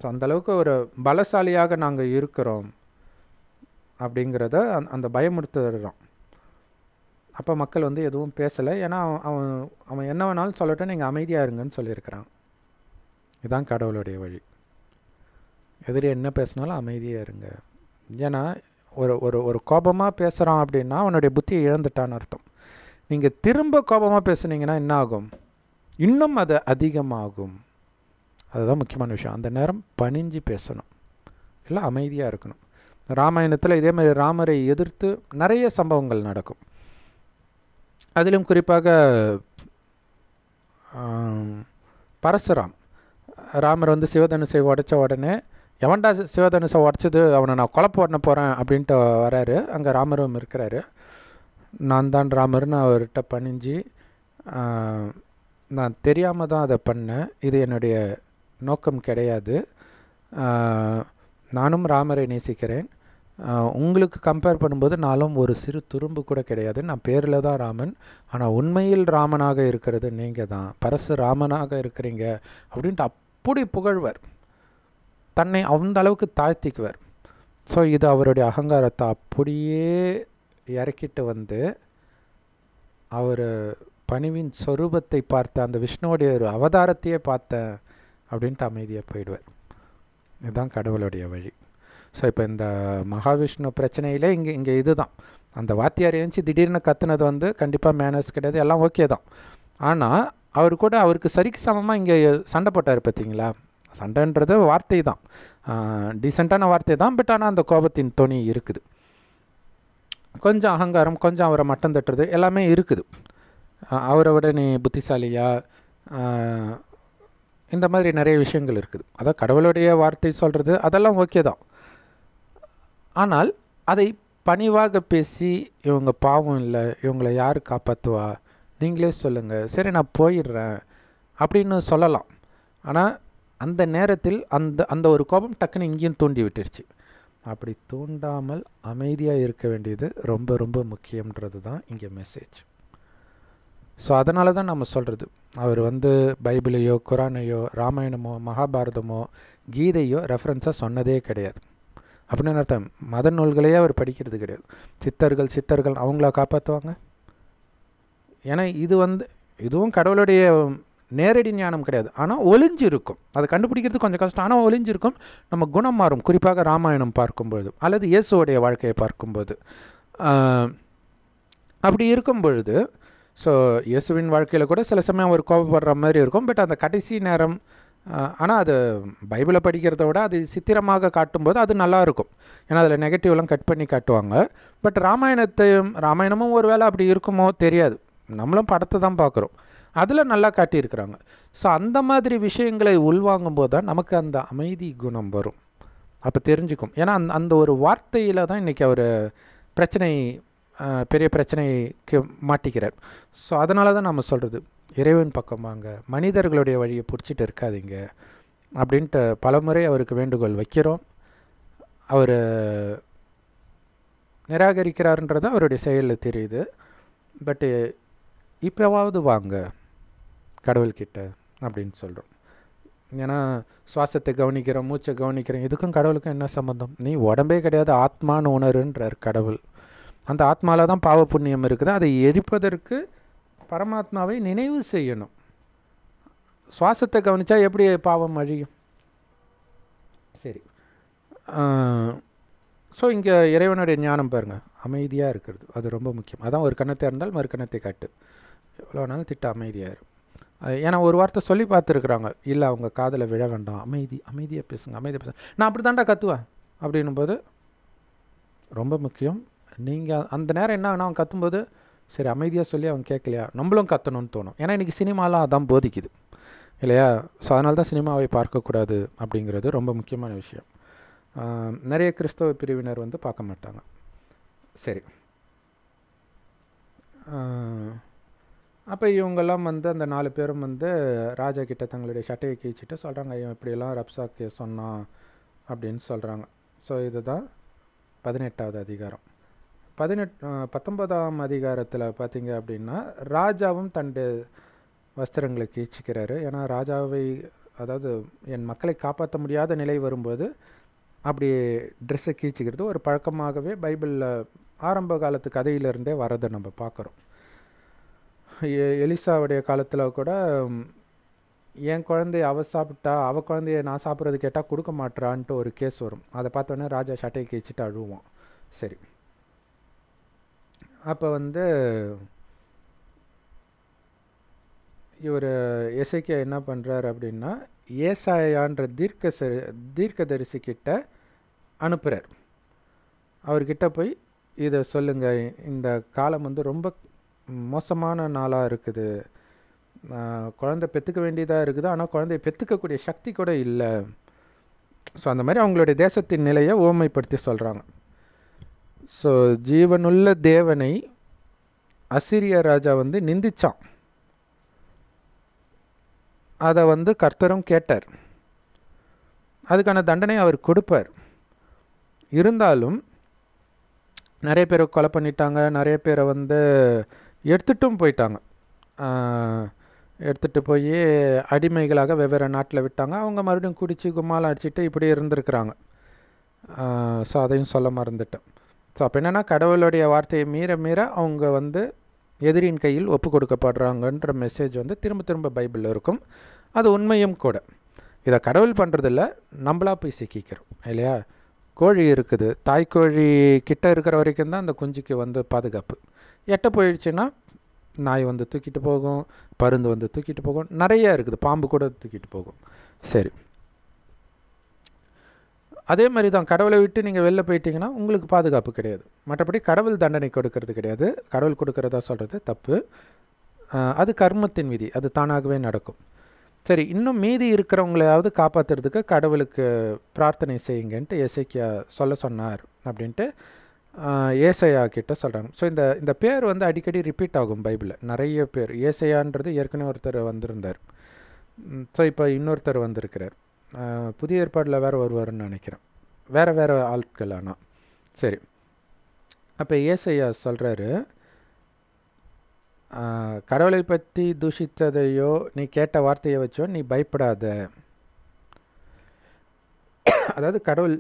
ஸோ அந்தளவுக்கு ஒரு பலசாலியாக நாங்கள் இருக்கிறோம் அப்படிங்கிறத அந் அந்த பயமுறுத்துறான் அப்போ மக்கள் வந்து எதுவும் பேசலை ஏன்னா அவன் அவன் என்ன வேணாலும் சொல்லட்டும் நீங்கள் அமைதியாக இருங்கன்னு சொல்லியிருக்கிறான் இதுதான் கடவுளுடைய வழி எதிரி என்ன பேசினாலும் அமைதியாக இருங்க ஏன்னா ஒரு ஒரு ஒரு கோபமாக பேசுகிறான் அப்படின்னா அவனுடைய புத்தியை இழந்துட்டான்னு அர்த்தம் நீங்கள் திரும்ப கோபமாக பேசுனீங்கன்னா என்ன ஆகும் இன்னும் அது அதிகமாகும் அதுதான் முக்கியமான விஷயம் அந்த நேரம் பணிஞ்சு பேசணும் இல்லை அமைதியாக இருக்கணும் ராமாயணத்தில் இதே மாதிரி ராமரை எதிர்த்து நிறைய சம்பவங்கள் நடக்கும் அதிலும் குறிப்பாக பரசுராம் ராமர் வந்து சிவதனுசை உடைச்ச உடனே எவன்டா சிவதனுசை உடச்சது அவனை நான் குழப்ப உடனே போகிறேன் அப்படின்ட்டு வராரு அங்கே ராமரும் இருக்கிறாரு நான் தான் ராமர்னு அவர்கிட்ட பணிஞ்சு நான் தெரியாமல் தான் அதை பண்ணேன் இது என்னுடைய நோக்கம் கிடையாது நானும் ராமரை நேசிக்கிறேன் உங்களுக்கு கம்பேர் பண்ணும்போது நாளும் ஒரு சிறு துரும்பு கூட கிடையாது நான் பேரில் தான் ராமன் ஆனால் உண்மையில் ராமனாக இருக்கிறது நீங்கள் தான் பரசு ராமனாக இருக்கிறீங்க அப்படின்ட்டு அப்படி புகழ்வர் தன்னை அந்த அளவுக்கு தாழ்த்திக்குவர் ஸோ இது அவருடைய அகங்காரத்தை அப்படியே இறக்கிட்டு வந்து அவர் பணிவின் சொரூபத்தை பார்த்த அந்த விஷ்ணுவோடைய ஒரு அவதாரத்தையே பார்த்த அப்படின்ட்டு அமைதியாக போயிடுவார் இதுதான் கடவுளுடைய வழி ஸோ இப்போ இந்த மகாவிஷ்ணு பிரச்சனையிலே இங்கே இங்கே இது தான் அந்த வாத்தியார் எழுந்துச்சு திடீர்னு கத்துனது வந்து கண்டிப்பாக மேனர்ஸ் கிடையாது எல்லாம் ஓகே தான் ஆனால் அவர் கூட அவருக்கு சரிக்கு சமமாக இங்கே சண்டை போட்டார் பார்த்தீங்களா சண்டைன்றது வார்த்தை தான் டீசெண்டான வார்த்தை தான் பட் ஆனால் அந்த கோபத்தின் துணி இருக்குது கொஞ்சம் அகங்காரம் கொஞ்சம் அவரை மட்டம் தட்டுறது எல்லாமே இருக்குது அவரை விட நீ புத்திசாலியாக இந்த மாதிரி நிறைய விஷயங்கள் இருக்குது அதான் கடவுளுடைய வார்த்தை சொல்கிறது அதெல்லாம் ஓகே தான் ஆனால் அதை பணிவாக பேசி இவங்க பாவம் இல்லை இவங்களை யார் காப்பாற்றுவா நீங்களே சொல்லுங்கள் சரி நான் போயிடுறேன் அப்படின்னு சொல்லலாம் ஆனால் அந்த நேரத்தில் அந்த அந்த ஒரு கோபம் டக்குன்னு இங்கேயும் தூண்டி விட்டுருச்சு அப்படி தூண்டாமல் அமைதியாக இருக்க வேண்டியது ரொம்ப ரொம்ப முக்கியன்றது தான் இங்கே மெசேஜ் ஸோ அதனால தான் நம்ம சொல்கிறது அவர் வந்து பைபிளையோ குரானையோ ராமாயணமோ மகாபாரதமோ கீதையோ ரெஃபரன்ஸாக சொன்னதே கிடையாது அப்படின்னு அர்த்தம் மத நூல்களையே அவர் படிக்கிறது கிடையாது சித்தர்கள் சித்தர்கள் அவங்கள காப்பாற்றுவாங்க ஏன்னா இது வந்து இதுவும் கடவுளுடைய நேரடி ஞானம் கிடையாது ஆனால் ஒளிஞ்சு இருக்கும் அதை கண்டுபிடிக்கிறது கொஞ்சம் கஷ்டம் ஆனால் ஒளிஞ்சிருக்கும் நம்ம குணம் மாறும் குறிப்பாக ராமாயணம் பார்க்கும்பொழுது அல்லது இயேசுவோடைய வாழ்க்கையை பார்க்கும்போது அப்படி இருக்கும் பொழுது ஸோ இயேசுவின் வாழ்க்கையில் கூட சில சமயம் அவர் கோபப்படுற மாதிரி இருக்கும் பட் அந்த கடைசி நேரம் ஆனால் அது பைபிளை படிக்கிறத விட அது சித்திரமாக காட்டும்போது அது நல்லாயிருக்கும் ஏன்னா அதில் நெகட்டிவ்லாம் கட் பண்ணி காட்டுவாங்க பட் ராமாயணத்தையும் ராமாயணமும் ஒரு வேளை அப்படி இருக்குமோ தெரியாது நம்மளும் படத்தை தான் பார்க்குறோம் அதில் நல்லா காட்டியிருக்கிறாங்க ஸோ அந்த மாதிரி விஷயங்களை உள்வாங்கும் போது தான் நமக்கு அந்த அமைதி குணம் வரும் அப்போ தெரிஞ்சுக்கும் ஏன்னா அந்த அந்த ஒரு வார்த்தையில் தான் இன்றைக்கி அவர் பிரச்சனை பெரிய பிரச்சனைக்கு மாட்டிக்கிறார் ஸோ அதனால தான் நம்ம சொல்கிறது இறைவன் பக்கம் வாங்க மனிதர்களுடைய வழியை பிடிச்சிட்டு இருக்காதீங்க அப்படின்ட்டு பலமுறை அவருக்கு வேண்டுகோள் வைக்கிறோம் அவர் நிராகரிக்கிறாருன்றது அவருடைய செயலில் தெரியுது பட்டு இப்போவாவது வாங்க கடவுள்கிட்ட அப்படின்னு சொல்கிறோம் ஏன்னா சுவாசத்தை கவனிக்கிறோம் மூச்சை கவனிக்கிறோம் இதுக்கும் கடவுளுக்கும் என்ன சம்மந்தம் நீ உடம்பே கிடையாது ஆத்மான்னு உணருன்றார் கடவுள் அந்த ஆத்மாவில் தான் பாவ புண்ணியம் இருக்குது அதை எரிப்பதற்கு பரமாத்மாவை நினைவு செய்யணும் சுவாசத்தை கவனித்தா எப்படி பாவம் அழியும் சரி ஸோ இங்கே இறைவனுடைய ஞானம் பாருங்கள் அமைதியாக இருக்கிறது அது ரொம்ப முக்கியம் அதான் ஒரு கணத்தை இருந்தால் மறு கணத்தை காட்டு எவ்வளோ வேணாலும் திட்டம் அமைதியாக இருக்கும் ஏன்னா ஒரு வார்த்தை சொல்லி பார்த்துருக்குறாங்க இல்லை அவங்க காதில் விழ வேண்டாம் அமைதி அமைதியாக பேசுங்க அமைதியாக பேசுங்க நான் அப்படி தாண்டா கத்துவேன் அப்படின்னும் போது ரொம்ப முக்கியம் நீங்கள் அந்த நேரம் என்ன வேணா அவங்க கத்தும்போது சரி அமைதியாக சொல்லி அவன் கேட்கலையா நம்மளும் கத்தணும்னு தோணும் ஏன்னா இன்றைக்கி சினிமாலாம் அதான் போதிக்குது இல்லையா ஸோ அதனால தான் சினிமாவை பார்க்கக்கூடாது அப்படிங்கிறது ரொம்ப முக்கியமான விஷயம் நிறைய கிறிஸ்தவ பிரிவினர் வந்து பார்க்க மாட்டாங்க சரி அப்போ இவங்கெல்லாம் வந்து அந்த நாலு பேரும் வந்து ராஜா கிட்டே தங்களுடைய சட்டையை கீழ்ச்சிட்டு சொல்கிறாங்க இவன் இப்படியெல்லாம் ரப்சாக்கு சொன்னான் அப்படின்னு சொல்கிறாங்க ஸோ இதுதான் பதினெட்டாவது அதிகாரம் பதினெட் பத்தொன்பதாம் அதிகாரத்தில் பார்த்தீங்க அப்படின்னா ராஜாவும் தண்டு வஸ்திரங்களை கீழ்ச்சிக்கிறாரு ஏன்னா ராஜாவை அதாவது என் மக்களை காப்பாற்ற முடியாத நிலை வரும்போது அப்படி ட்ரெஸ்ஸை கீழ்ச்சிக்கிறது ஒரு பழக்கமாகவே பைபிளில் ஆரம்ப காலத்து கதையிலேருந்தே வரதை நம்ம பார்க்குறோம் எலிசாவுடைய காலத்தில் கூட என் குழந்தைய அவ சாப்பிட்டா அவள் குழந்தைய நான் சாப்பிட்றது கேட்டால் கொடுக்க மாட்டான்ட்டு ஒரு கேஸ் வரும் அதை பார்த்தோன்னே ராஜா சட்டையை கீழ்ச்சிட்டு அழுவான் சரி அப்போ வந்து இவர் எசைக்கியா என்ன பண்ணுறார் அப்படின்னா ஏசாயான்ற தீர்க்க தீர்க்கதரிசிக்கிட்ட அனுப்புகிறார் அவர்கிட்ட போய் இதை சொல்லுங்கள் இந்த காலம் வந்து ரொம்ப மோசமான நாளாக இருக்குது குழந்த பெற்றுக்க வேண்டியதாக இருக்குது ஆனால் குழந்தைய பெற்றுக்கக்கூடிய சக்தி கூட இல்லை ஸோ அந்த மாதிரி அவங்களுடைய தேசத்தின் நிலையை ஓமைப்படுத்தி சொல்கிறாங்க ஸோ ஜீவனுள்ள தேவனை அசிரிய ராஜா வந்து நிந்திச்சான் அதை வந்து கர்த்தரும் கேட்டார் அதுக்கான தண்டனை அவர் கொடுப்பார் இருந்தாலும் நிறைய பேரை கொலை பண்ணிட்டாங்க நிறைய பேரை வந்து எடுத்துட்டும் போயிட்டாங்க எடுத்துகிட்டு போய் அடிமைகளாக வெவ்வேறு நாட்டில் விட்டாங்க அவங்க மறுபடியும் குடித்து கும்மாலம் அடிச்சுட்டு இப்படி இருந்திருக்கிறாங்க ஸோ அதையும் சொல்ல மறந்துட்டேன் ஸோ அப்போ என்னென்னா கடவுளுடைய வார்த்தையை மீற மீற அவங்க வந்து எதிரியின் கையில் ஒப்பு கொடுக்கப்படுறாங்கன்ற மெசேஜ் வந்து திரும்ப திரும்ப பைபிளில் இருக்கும் அது உண்மையும் கூட இதை கடவுள் பண்ணுறதில்ல நம்மளாக போய் சிக்கிக்கிறோம் இல்லையா கோழி இருக்குது தாய்க்கோழி கிட்டே இருக்கிற வரைக்கும் தான் அந்த குஞ்சுக்கு வந்து பாதுகாப்பு எட்ட போயிடுச்சுன்னா நாய் வந்து தூக்கிட்டு போகும் பருந்து வந்து தூக்கிட்டு போகும் நிறையா இருக்குது பாம்பு கூட தூக்கிட்டு போகும் சரி அதே மாதிரி தான் கடவுளை விட்டு நீங்கள் வெளில போயிட்டீங்கன்னா உங்களுக்கு பாதுகாப்பு கிடையாது மற்றபடி கடவுள் தண்டனை கொடுக்கறது கிடையாது கடவுள் கொடுக்கறதா சொல்கிறது தப்பு அது கர்மத்தின் விதி அது தானாகவே நடக்கும் சரி இன்னும் மீதி இருக்கிறவங்களையாவது காப்பாற்றுறதுக்கு கடவுளுக்கு பிரார்த்தனை செய்யுங்கன்ட்டு இசைக்கியா சொல்ல சொன்னார் அப்படின்ட்டு ஏசையா கிட்டே சொல்கிறாங்க ஸோ இந்த இந்த பேர் வந்து அடிக்கடி ரிப்பீட் ஆகும் பைபிளில் நிறைய பேர் ஏசையான்றது ஏற்கனவே ஒருத்தர் வந்திருந்தார் ஸோ இப்போ இன்னொருத்தர் வந்திருக்கிறார் புதிய ஏற்பாட்டில் வேறு வருவார்னு நினைக்கிறேன் வேறு வேறு ஆட்கள் ஆனால் சரி அப்போ ஏசையா சொல்கிறாரு கடவுளை பற்றி தூஷித்ததையோ நீ கேட்ட வார்த்தையை வச்சோ நீ பயப்படாத அதாவது கடவுள்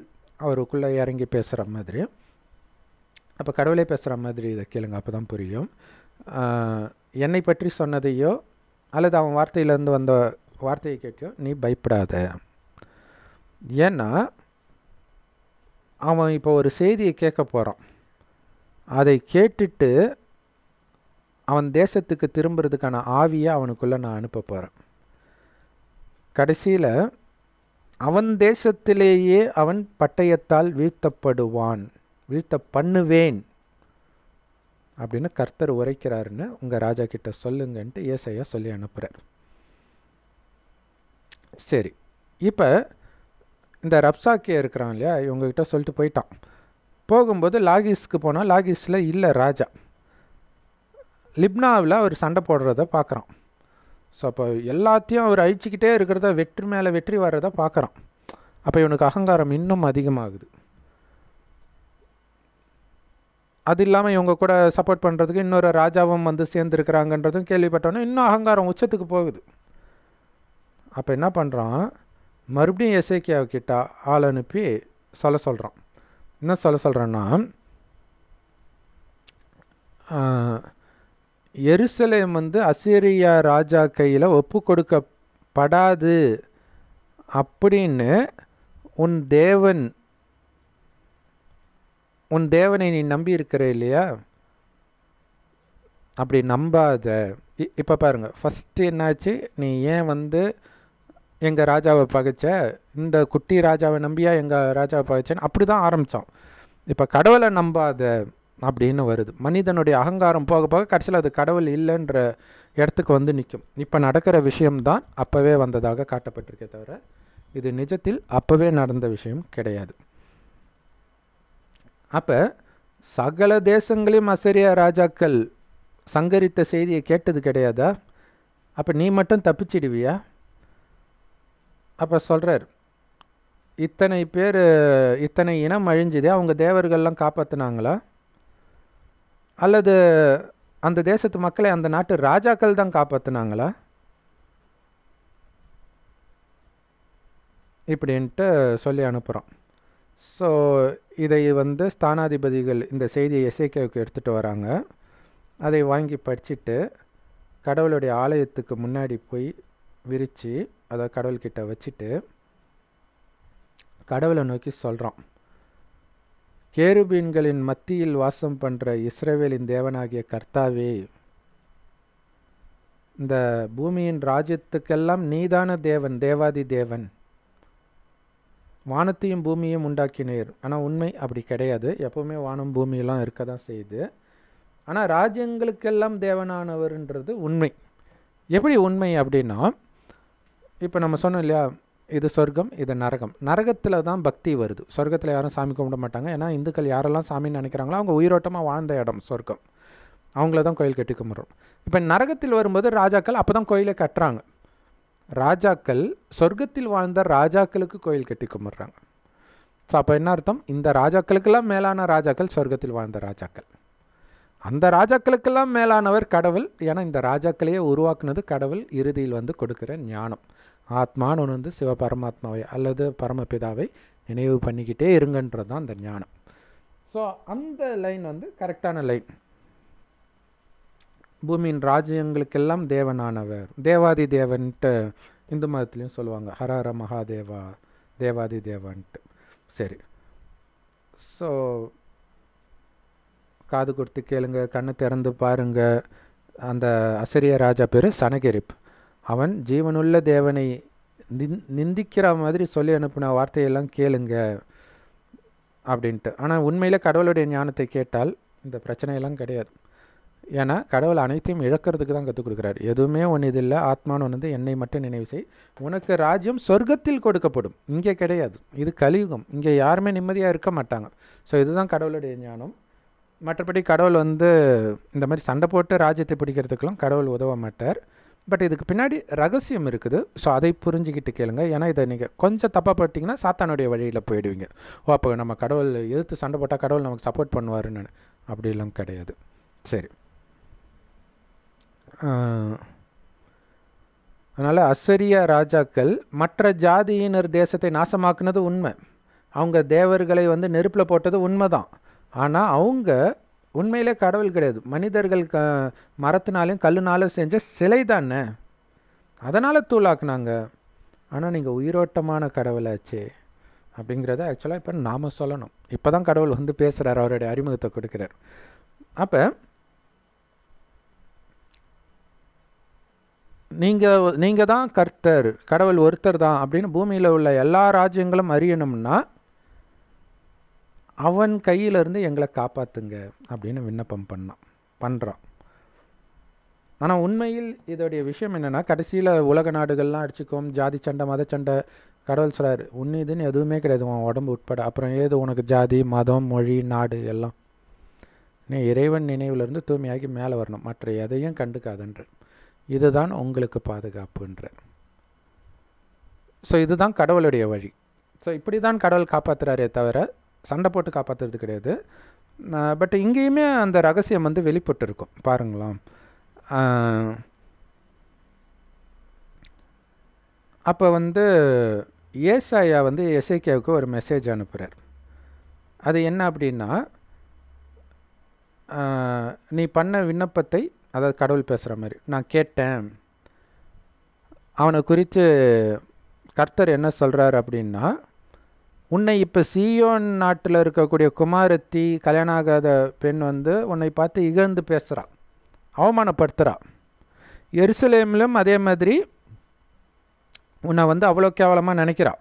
அவருக்குள்ளே இறங்கி பேசுகிற மாதிரி அப்போ கடவுளே பேசுகிற மாதிரி இதை கேளுங்க அப்போ தான் புரியும் என்னை பற்றி சொன்னதையோ அல்லது அவன் வார்த்தையிலேருந்து வந்த வார்த்தையை கேட்கோ நீ பயப்படாத ஏன்னா அவன் இப்போ ஒரு செய்தியை கேட்க போகிறான் அதை கேட்டுட்டு அவன் தேசத்துக்கு திரும்புறதுக்கான ஆவியை அவனுக்குள்ளே நான் அனுப்ப போகிறேன் கடைசியில் அவன் தேசத்திலேயே அவன் பட்டயத்தால் வீழ்த்தப்படுவான் வீழ்த்த பண்ணுவேன் அப்படின்னு கர்த்தர் உரைக்கிறாருன்னு உங்கள் ராஜா கிட்ட சொல்லுங்கன்ட்டு ஏசையா சொல்லி அனுப்புகிறார் சரி இப்போ இந்த ரப்சாக்கே இருக்கிறான் இல்லையா இவங்ககிட்ட சொல்லிட்டு போயிட்டான் போகும்போது லாகிஸ்க்கு போனால் லாகிஸில் இல்லை ராஜா லிப்னாவில் அவர் சண்டை போடுறத பார்க்குறான் ஸோ அப்போ எல்லாத்தையும் அவர் அழிச்சிக்கிட்டே இருக்கிறத வெற்றி மேலே வெற்றி வர்றதை பார்க்குறான் அப்போ இவனுக்கு அகங்காரம் இன்னும் அதிகமாகுது அது இல்லாமல் இவங்க கூட சப்போர்ட் பண்ணுறதுக்கு இன்னொரு ராஜாவும் வந்து சேர்ந்துருக்கிறாங்கன்றதும் கேள்விப்பட்டோன்னே இன்னும் அகங்காரம் உச்சத்துக்கு போகுது அப்போ என்ன பண்ணுறான் மறுபடியும் எசேக்கியாவுக்கிட்ட ஆள் அனுப்பி சொல்ல சொல்கிறான் என்ன சொல்ல சொல்கிறேன்னா எருசலேம் வந்து அசீரியா ராஜா கையில் ஒப்பு கொடுக்கப்படாது அப்படின்னு உன் தேவன் உன் தேவனை நீ நம்பி இருக்கிற இல்லையா அப்படி நம்பாத இப்போ பாருங்கள் ஃபஸ்ட்டு என்னாச்சு நீ ஏன் வந்து எங்கள் ராஜாவை பகைச்ச இந்த குட்டி ராஜாவை நம்பியா எங்கள் ராஜாவை பகைச்சேன்னு அப்படி தான் ஆரம்பித்தோம் இப்போ கடவுளை நம்பாத அப்படின்னு வருது மனிதனுடைய அகங்காரம் போக போக கடைசியில் அது கடவுள் இல்லைன்ற இடத்துக்கு வந்து நிற்கும் இப்போ நடக்கிற விஷயம்தான் அப்போவே வந்ததாக காட்டப்பட்டிருக்கே தவிர இது நிஜத்தில் அப்போவே நடந்த விஷயம் கிடையாது அப்போ சகல தேசங்களையும் அசரிய ராஜாக்கள் சங்கரித்த செய்தியை கேட்டது கிடையாதா அப்போ நீ மட்டும் தப்பிச்சிடுவியா அப்போ சொல்கிறார் இத்தனை பேர் இத்தனை இனம் அழிஞ்சுதே அவங்க தேவர்கள்லாம் காப்பாற்றினாங்களா அல்லது அந்த தேசத்து மக்களை அந்த நாட்டு ராஜாக்கள் தான் காப்பாற்றினாங்களா இப்படின்ட்டு சொல்லி அனுப்புகிறோம் ஸோ இதை வந்து ஸ்தானாதிபதிகள் இந்த செய்தியை எஸ்ஐகேவுக்கு எடுத்துகிட்டு வராங்க அதை வாங்கி படிச்சுட்டு கடவுளுடைய ஆலயத்துக்கு முன்னாடி போய் விரித்து அதாவது கடவுள்கிட்ட வச்சுட்டு கடவுளை நோக்கி சொல்கிறான் கேருபீன்களின் மத்தியில் வாசம் பண்ணுற இஸ்ரேவேலின் தேவனாகிய கர்த்தாவே இந்த பூமியின் ராஜ்யத்துக்கெல்லாம் நீதான தேவன் தேவாதி தேவன் வானத்தையும் பூமியும் உண்டாக்கினேர் ஆனால் உண்மை அப்படி கிடையாது எப்போவுமே வானம் பூமியெல்லாம் இருக்க தான் செய்யுது ஆனால் ராஜ்யங்களுக்கெல்லாம் தேவனானவர்ன்றது உண்மை எப்படி உண்மை அப்படின்னா இப்போ நம்ம சொன்னோம் இல்லையா இது சொர்க்கம் இது நரகம் நரகத்தில் தான் பக்தி வருது சொர்க்கத்தில் யாரும் சாமி கும்பிட மாட்டாங்க ஏன்னா இந்துக்கள் யாரெல்லாம் சாமின்னு நினைக்கிறாங்களோ அவங்க உயிரோட்டமாக வாழ்ந்த இடம் சொர்க்கம் அவங்கள தான் கோயில் கட்டி கும்பிட்றோம் இப்போ நரகத்தில் வரும்போது ராஜாக்கள் அப்போ தான் கோயிலை கட்டுறாங்க ராஜாக்கள் சொர்க்கத்தில் வாழ்ந்த ராஜாக்களுக்கு கோயில் கட்டி கும்பிட்றாங்க ஸோ அப்போ என்ன அர்த்தம் இந்த ராஜாக்களுக்கெல்லாம் மேலான ராஜாக்கள் சொர்க்கத்தில் வாழ்ந்த ராஜாக்கள் அந்த ராஜாக்களுக்கெல்லாம் மேலானவர் கடவுள் ஏன்னா இந்த ராஜாக்களையே உருவாக்குனது கடவுள் இறுதியில் வந்து கொடுக்குற ஞானம் ஆத்மான்னு ஒன்று வந்து பரமாத்மாவை அல்லது பரமபிதாவை நினைவு பண்ணிக்கிட்டே இருங்கன்றது தான் அந்த ஞானம் ஸோ அந்த லைன் வந்து கரெக்டான லைன் பூமியின் ராஜ்யங்களுக்கெல்லாம் தேவனானவர் தேவாதி தேவன்ட்டு இந்து மதத்துலேயும் சொல்லுவாங்க ஹரஹர மகாதேவா தேவாதி தேவான்ட்டு சரி ஸோ காது கொடுத்து கேளுங்க கண்ணு திறந்து பாருங்க அந்த அசரிய ராஜா பேர் சனகிரிப் அவன் ஜீவனுள்ள தேவனை நிந்திக்கிற மாதிரி சொல்லி அனுப்பின வார்த்தையெல்லாம் கேளுங்க அப்படின்ட்டு ஆனால் உண்மையில் கடவுளுடைய ஞானத்தை கேட்டால் இந்த பிரச்சனையெல்லாம் கிடையாது ஏன்னா கடவுள் அனைத்தையும் இழக்கிறதுக்கு தான் கற்றுக் கொடுக்குறாரு எதுவுமே ஒன்று இது இல்லை ஆத்மானு ஒன்று என்னை மட்டும் நினைவு செய் உனக்கு ராஜ்யம் சொர்க்கத்தில் கொடுக்கப்படும் இங்கே கிடையாது இது கலியுகம் இங்கே யாருமே நிம்மதியாக இருக்க மாட்டாங்க ஸோ இதுதான் கடவுளுடைய ஞானம் மற்றபடி கடவுள் வந்து இந்த மாதிரி சண்டை போட்டு ராஜ்யத்தை பிடிக்கிறதுக்கெல்லாம் கடவுள் உதவ மாட்டார் பட் இதுக்கு பின்னாடி ரகசியம் இருக்குது ஸோ அதை புரிஞ்சுக்கிட்டு கேளுங்க ஏன்னா இதை நீங்கள் கொஞ்சம் தப்பாக போட்டிங்கன்னா சாத்தானுடைய வழியில் போயிடுவீங்க ஓ அப்போ நம்ம கடவுள் எதிர்த்து சண்டை போட்டால் கடவுள் நமக்கு சப்போர்ட் பண்ணுவாருன்னு அப்படிலாம் கிடையாது சரி அதனால் அசரிய ராஜாக்கள் மற்ற ஜாதியினர் தேசத்தை நாசமாக்குனது உண்மை அவங்க தேவர்களை வந்து நெருப்பில் போட்டது உண்மை தான் ஆனால் அவங்க உண்மையிலே கடவுள் கிடையாது மனிதர்கள் க மரத்தினாலையும் கல்லுனாலும் செஞ்ச சிலை தானே அதனால் தூளாக்குனாங்க ஆனால் நீங்கள் உயிரோட்டமான கடவுளாச்சே அப்படிங்கிறத ஆக்சுவலாக இப்போ நாம் சொல்லணும் இப்போ தான் கடவுள் வந்து பேசுகிறார் அவருடைய அறிமுகத்தை கொடுக்குறார் அப்போ நீங்கள் நீங்கள் தான் கர்த்தர் கடவுள் ஒருத்தர் தான் அப்படின்னு பூமியில் உள்ள எல்லா ராஜ்யங்களும் அறியணும்னா அவன் கையிலேருந்து எங்களை காப்பாற்றுங்க அப்படின்னு விண்ணப்பம் பண்ணான் பண்ணுறான் ஆனால் உண்மையில் இதோடைய விஷயம் என்னென்னா கடைசியில் உலக நாடுகள்லாம் அடிச்சுக்கோம் ஜாதி சண்டை மத சண்டை கடவுள் சொல்கிறார் உன் இதுன்னு எதுவுமே கிடையாது உன் உடம்பு உட்பட அப்புறம் ஏது உனக்கு ஜாதி மதம் மொழி நாடு எல்லாம் நீ இறைவன் நினைவிலிருந்து தூய்மையாகி மேலே வரணும் மற்ற எதையும் கண்டுக்காதுன்ற இதுதான் உங்களுக்கு பாதுகாப்புன்ற ஸோ இதுதான் கடவுளுடைய வழி ஸோ இப்படி தான் கடவுள் காப்பாற்றுறாரே தவிர சண்டை போட்டு காப்பாற்றுறது கிடையாது பட் இங்கேயுமே அந்த ரகசியம் வந்து வெளிப்பட்டு இருக்கும் பாருங்களாம் அப்போ வந்து ஏசாயா வந்து எஸ்ஐகேவுக்கு ஒரு மெசேஜ் அனுப்புகிறார் அது என்ன அப்படின்னா நீ பண்ண விண்ணப்பத்தை அதாவது கடவுள் பேசுகிற மாதிரி நான் கேட்டேன் அவனை குறித்து கர்த்தர் என்ன சொல்கிறார் அப்படின்னா உன்னை இப்போ சியோன் நாட்டில் இருக்கக்கூடிய குமாரத்தி கல்யாணம் ஆகாத பெண் வந்து உன்னை பார்த்து இகழ்ந்து பேசுகிறா அவமானப்படுத்துகிறா எருசலேம்லும் அதே மாதிரி உன்னை வந்து அவ்வளோ கேவலமாக நினைக்கிறா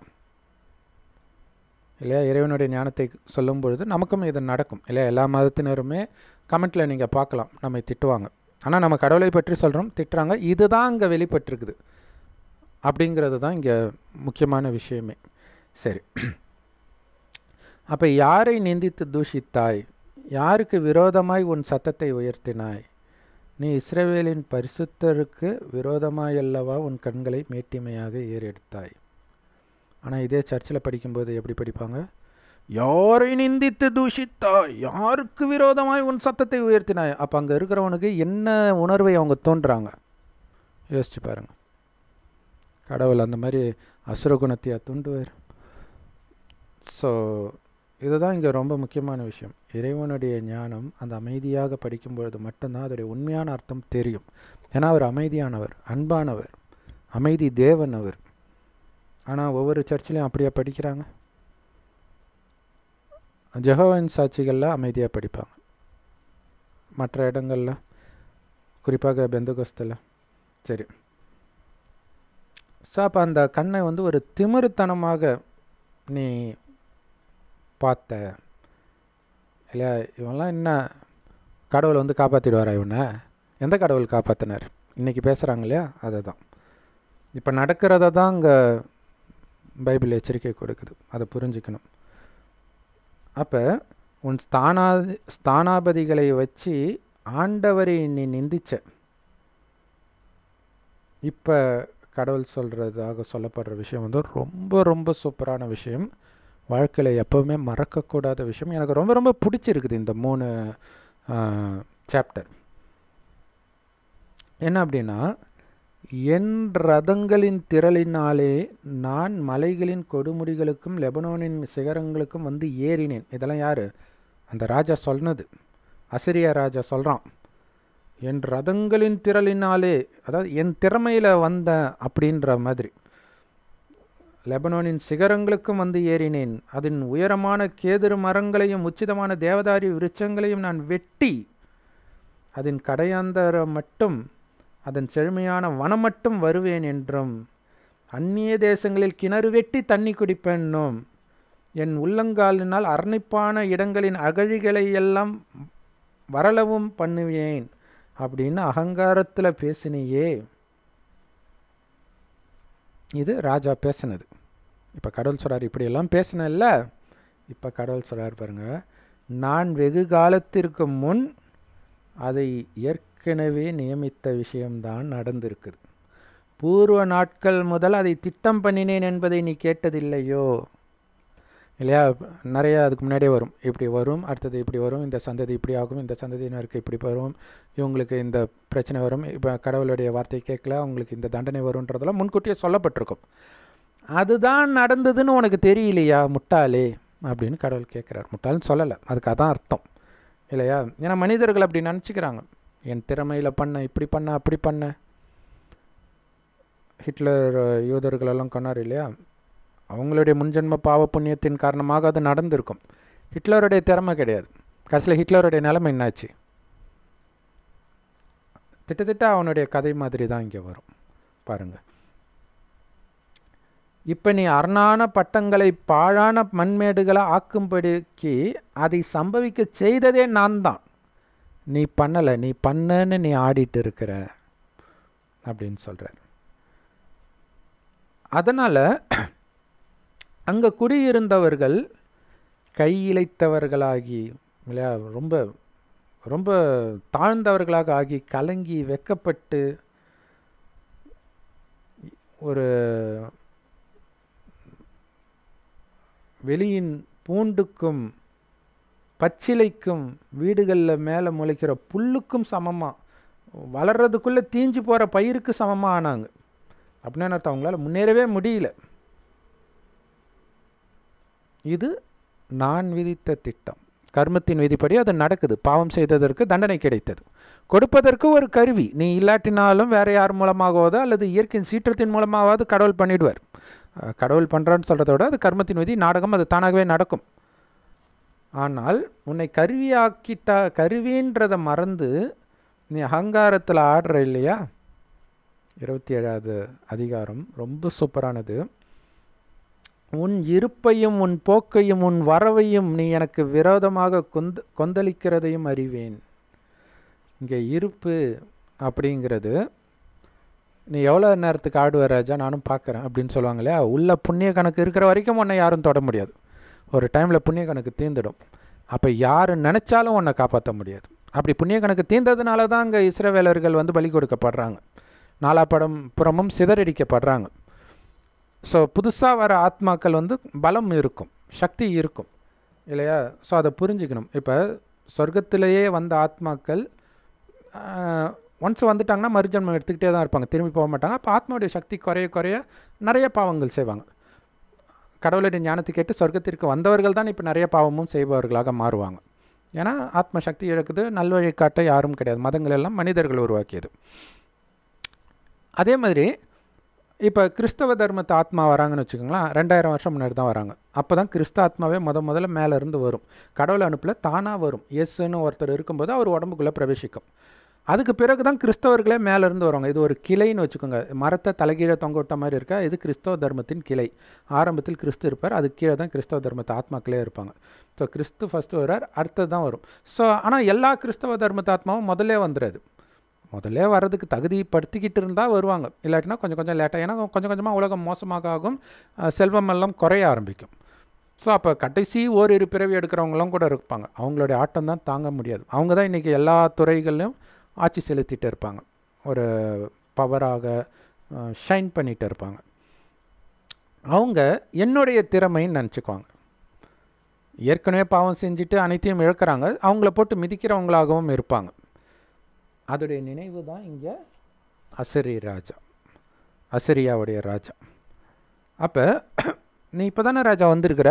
இல்லையா இறைவனுடைய ஞானத்தை சொல்லும் பொழுது நமக்கும் இது நடக்கும் இல்லையா எல்லா மதத்தினருமே கமெண்ட்டில் நீங்கள் பார்க்கலாம் நம்மை திட்டுவாங்க ஆனால் நம்ம கடவுளை பற்றி சொல்கிறோம் திட்டுறாங்க இதுதான் இங்கே வெளிப்பட்டிருக்குது அப்படிங்கிறது தான் இங்கே முக்கியமான விஷயமே சரி அப்போ யாரை நிந்தித்து தூஷித்தாய் யாருக்கு விரோதமாய் உன் சத்தத்தை உயர்த்தினாய் நீ இஸ்ரேவேலின் பரிசுத்தருக்கு விரோதமாயல்லவா உன் கண்களை மேட்டிமையாக ஏறெடுத்தாய் ஆனால் இதே சர்ச்சில் படிக்கும்போது எப்படி படிப்பாங்க யாரை நிந்தித்து தூஷித்தாய் யாருக்கு விரோதமாய் உன் சத்தத்தை உயர்த்தினாய் அப்போ அங்கே இருக்கிறவனுக்கு என்ன உணர்வை அவங்க தோன்றுறாங்க யோசிச்சு பாருங்கள் கடவுள் அந்த மாதிரி அசுரகுணத்தையாக தூண்டுவார் ஸோ இதுதான் இங்கே ரொம்ப முக்கியமான விஷயம் இறைவனுடைய ஞானம் அந்த அமைதியாக படிக்கும்பொழுது மட்டும்தான் அதோடைய உண்மையான அர்த்தம் தெரியும் ஏன்னா அவர் அமைதியானவர் அன்பானவர் அமைதி தேவன் அவர் ஆனால் ஒவ்வொரு சர்ச்சிலையும் அப்படியே படிக்கிறாங்க ஜெகோவன் சாட்சிகளில் அமைதியாக படிப்பாங்க மற்ற இடங்களில் குறிப்பாக பெந்தகோஸ்தில் சரி ஸோ அப்போ அந்த கண்ணை வந்து ஒரு திமிருத்தனமாக நீ பார்த்த இல்லையா இவன்லாம் என்ன கடவுள் வந்து காப்பாற்றிடுவாரா இவனை எந்த கடவுள் காப்பாற்றினார் இன்றைக்கி பேசுகிறாங்க இல்லையா அதை தான் இப்போ நடக்கிறத தான் இங்கே பைபிள் எச்சரிக்கை கொடுக்குது அதை புரிஞ்சுக்கணும் அப்போ உன் ஸ்தானா ஸ்தானாபதிகளை வச்சு ஆண்டவரை நீ நிந்திச்ச இப்போ கடவுள் சொல்கிறதாக சொல்லப்படுற விஷயம் வந்து ரொம்ப ரொம்ப சூப்பரான விஷயம் வாழ்க்கையில் எப்போவுமே மறக்கக்கூடாத விஷயம் எனக்கு ரொம்ப ரொம்ப பிடிச்சிருக்குது இந்த மூணு சாப்டர் என்ன அப்படின்னா என் ரதங்களின் திரளினாலே நான் மலைகளின் கொடுமுடிகளுக்கும் லெபனோனின் சிகரங்களுக்கும் வந்து ஏறினேன் இதெல்லாம் யார் அந்த ராஜா சொன்னது அசிரியா ராஜா சொல்கிறான் என் ரதங்களின் திரளினாலே அதாவது என் திறமையில் வந்தேன் அப்படின்ற மாதிரி லெபனோனின் சிகரங்களுக்கும் வந்து ஏறினேன் அதன் உயரமான கேதுரு மரங்களையும் உச்சிதமான தேவதாரி விருட்சங்களையும் நான் வெட்டி அதன் கடையாந்தரம் மட்டும் அதன் செழுமையான வனம் மட்டும் வருவேன் என்றும் அந்நிய தேசங்களில் கிணறு வெட்டி தண்ணி குடிப்பென்னும் என் உள்ளங்காலினால் அரணிப்பான இடங்களின் அகழிகளை எல்லாம் வரளவும் பண்ணுவேன் அப்படின்னு அகங்காரத்தில் பேசினியே இது ராஜா பேசினது இப்போ கடவுள் சொல்கிறார் இப்படியெல்லாம் பேசினல்ல இப்போ கடவுள் சொல்கிறார் பாருங்கள் நான் வெகு காலத்திற்கு முன் அதை ஏற்கனவே நியமித்த விஷயம்தான் நடந்திருக்குது பூர்வ நாட்கள் முதல் அதை திட்டம் பண்ணினேன் என்பதை நீ கேட்டதில்லையோ இல்லையா நிறையா அதுக்கு முன்னாடியே வரும் இப்படி வரும் அடுத்தது இப்படி வரும் இந்த சந்ததி இப்படி ஆகும் இந்த சந்ததியினருக்கு இப்படி வரும் இவங்களுக்கு இந்த பிரச்சனை வரும் இப்போ கடவுளுடைய வார்த்தை கேட்கல அவங்களுக்கு இந்த தண்டனை வரும்ன்றதெல்லாம் முன்கூட்டியே சொல்லப்பட்டிருக்கும் அதுதான் நடந்ததுன்னு உனக்கு தெரியலையா முட்டாளே அப்படின்னு கடவுள் கேட்குறாரு முட்டாள்னு சொல்லலை அதுக்கு அதான் அர்த்தம் இல்லையா ஏன்னா மனிதர்கள் அப்படி நினச்சிக்கிறாங்க என் திறமையில் பண்ண இப்படி பண்ண அப்படி பண்ண ஹிட்லர் யூதர்களெல்லாம் கொண்டார் இல்லையா அவங்களுடைய முன்ஜென்ம பாவ புண்ணியத்தின் காரணமாக அது நடந்திருக்கும் ஹிட்லருடைய திறமை கிடையாது கடைசியில் ஹிட்லருடைய நிலைமை என்னாச்சு திட்டத்திட்ட அவனுடைய கதை மாதிரி தான் இங்கே வரும் பாருங்கள் இப்போ நீ அரணான பட்டங்களை பாழான மண்மேடுகளை ஆக்கும்படிக்கு அதை சம்பவிக்க செய்ததே நான் தான் நீ பண்ணலை நீ பண்ணன்னு நீ ஆடிட்டு இருக்கிற அப்படின்னு சொல்கிறார் அதனால் அங்கே குடியிருந்தவர்கள் கையிழைத்தவர்களாகி இல்லையா ரொம்ப ரொம்ப தாழ்ந்தவர்களாக ஆகி கலங்கி வெக்கப்பட்டு ஒரு வெளியின் பூண்டுக்கும் பச்சிலைக்கும் வீடுகளில் மேலே முளைக்கிற புல்லுக்கும் சமமாக வளர்கிறதுக்குள்ளே தீஞ்சு போகிற பயிருக்கு சமமாக ஆனாங்க அப்படின்னு அர்த்தம் அவங்களால முன்னேறவே முடியல இது நான் விதித்த திட்டம் கர்மத்தின் விதிப்படி அது நடக்குது பாவம் செய்ததற்கு தண்டனை கிடைத்தது கொடுப்பதற்கு ஒரு கருவி நீ இல்லாட்டினாலும் வேற யார் மூலமாகவோதோ அல்லது இயற்கையின் சீற்றத்தின் மூலமாகவாவது கடவுள் பண்ணிடுவார் கடவுள் பண்ணுறான்னு சொல்கிறத விட அது கர்மத்தின் விதி நாடகம் அது தானாகவே நடக்கும் ஆனால் உன்னை கருவியாக்கிட்டா கருவின்றதை மறந்து நீ அகங்காரத்தில் ஆடுற இல்லையா இருபத்தி ஏழாவது அதிகாரம் ரொம்ப சூப்பரானது உன் இருப்பையும் உன் போக்கையும் உன் வரவையும் நீ எனக்கு விரோதமாக கொந்த கொந்தளிக்கிறதையும் அறிவேன் இங்கே இருப்பு அப்படிங்கிறது நீ எவ்வளோ நேரத்துக்கு ஆடுவார் ராஜா நானும் பார்க்குறேன் அப்படின்னு சொல்லுவாங்க இல்லையா உள்ள புண்ணிய கணக்கு இருக்கிற வரைக்கும் உன்னை யாரும் தொட முடியாது ஒரு டைமில் புண்ணிய கணக்கு தீர்ந்துடும் அப்போ யார் நினச்சாலும் உன்னை காப்பாற்ற முடியாது அப்படி புண்ணிய கணக்கு தீர்ந்ததுனால தான் அங்கே இஸ்ரவேலர்கள் வந்து பலி கொடுக்கப்படுறாங்க நாலாப்படம் புறமும் சிதறடிக்கப்படுறாங்க ஸோ புதுசாக வர ஆத்மாக்கள் வந்து பலம் இருக்கும் சக்தி இருக்கும் இல்லையா ஸோ அதை புரிஞ்சுக்கணும் இப்போ சொர்க்கத்திலேயே வந்த ஆத்மாக்கள் ஒன்ஸ் வந்துட்டாங்கன்னா மறுஜன்மம் எடுத்துக்கிட்டே தான் இருப்பாங்க திரும்பி போக மாட்டாங்க அப்போ ஆத்மாவுடைய சக்தி குறைய குறைய நிறைய பாவங்கள் செய்வாங்க கடவுளுடைய ஞானத்தை கேட்டு சொர்க்கத்திற்கு வந்தவர்கள் தான் இப்போ நிறைய பாவமும் செய்பவர்களாக மாறுவாங்க ஏன்னா ஆத்ம சக்தி இழக்குது காட்ட யாரும் கிடையாது மதங்கள் எல்லாம் மனிதர்கள் உருவாக்கியது அதே மாதிரி இப்போ கிறிஸ்தவ தர்மத்தை ஆத்மா வராங்கன்னு வச்சுக்கோங்களேன் ரெண்டாயிரம் வருஷம் முன்னாடி தான் வராங்க அப்போ தான் கிறிஸ்த ஆத்மாவே முத முதல்ல மேலேருந்து வரும் கடவுள் அனுப்பில் தானாக வரும் எஸ்ன்னு ஒருத்தர் இருக்கும்போது அவர் உடம்புக்குள்ளே பிரவேசிக்கும் அதுக்கு பிறகு தான் கிறிஸ்தவர்களே மேலேருந்து வருவாங்க இது ஒரு கிளைன்னு வச்சுக்கோங்க மரத்தை தலைகீழே தொங்க விட்ட மாதிரி இருக்கா இது கிறிஸ்தவ தர்மத்தின் கிளை ஆரம்பத்தில் கிறிஸ்து இருப்பார் அது கீழே தான் கிறிஸ்தவ தர்மத்தை ஆத்மாக்களே இருப்பாங்க ஸோ கிறிஸ்து ஃபஸ்ட்டு வர்றார் அடுத்தது தான் வரும் ஸோ ஆனால் எல்லா கிறிஸ்தவ தர்மத்து ஆத்மாவும் முதலே வந்துடுது முதல்ல வர்றதுக்கு படுத்திக்கிட்டு இருந்தால் வருவாங்க இல்லாட்டினா கொஞ்சம் கொஞ்சம் லேட்டாக ஏன்னா கொஞ்சம் கொஞ்சமாக உலகம் மோசமாக ஆகும் செல்வம் எல்லாம் குறைய ஆரம்பிக்கும் ஸோ அப்போ கடைசி ஓரிரு பிறவி எடுக்கிறவங்களும் கூட இருப்பாங்க அவங்களுடைய ஆட்டம் தான் தாங்க முடியாது அவங்க தான் இன்றைக்கி எல்லா துறைகளிலும் ஆட்சி செலுத்திகிட்டு இருப்பாங்க ஒரு பவராக ஷைன் பண்ணிகிட்டு இருப்பாங்க அவங்க என்னுடைய திறமைன்னு நினச்சிக்குவாங்க ஏற்கனவே பாவம் செஞ்சுட்டு அனைத்தையும் இழக்கிறாங்க அவங்கள போட்டு மிதிக்கிறவங்களாகவும் இருப்பாங்க அதோடைய நினைவு தான் இங்கே அசரி ராஜா அசரியாவுடைய ராஜா அப்போ நீ இப்போ தானே ராஜா வந்திருக்கிற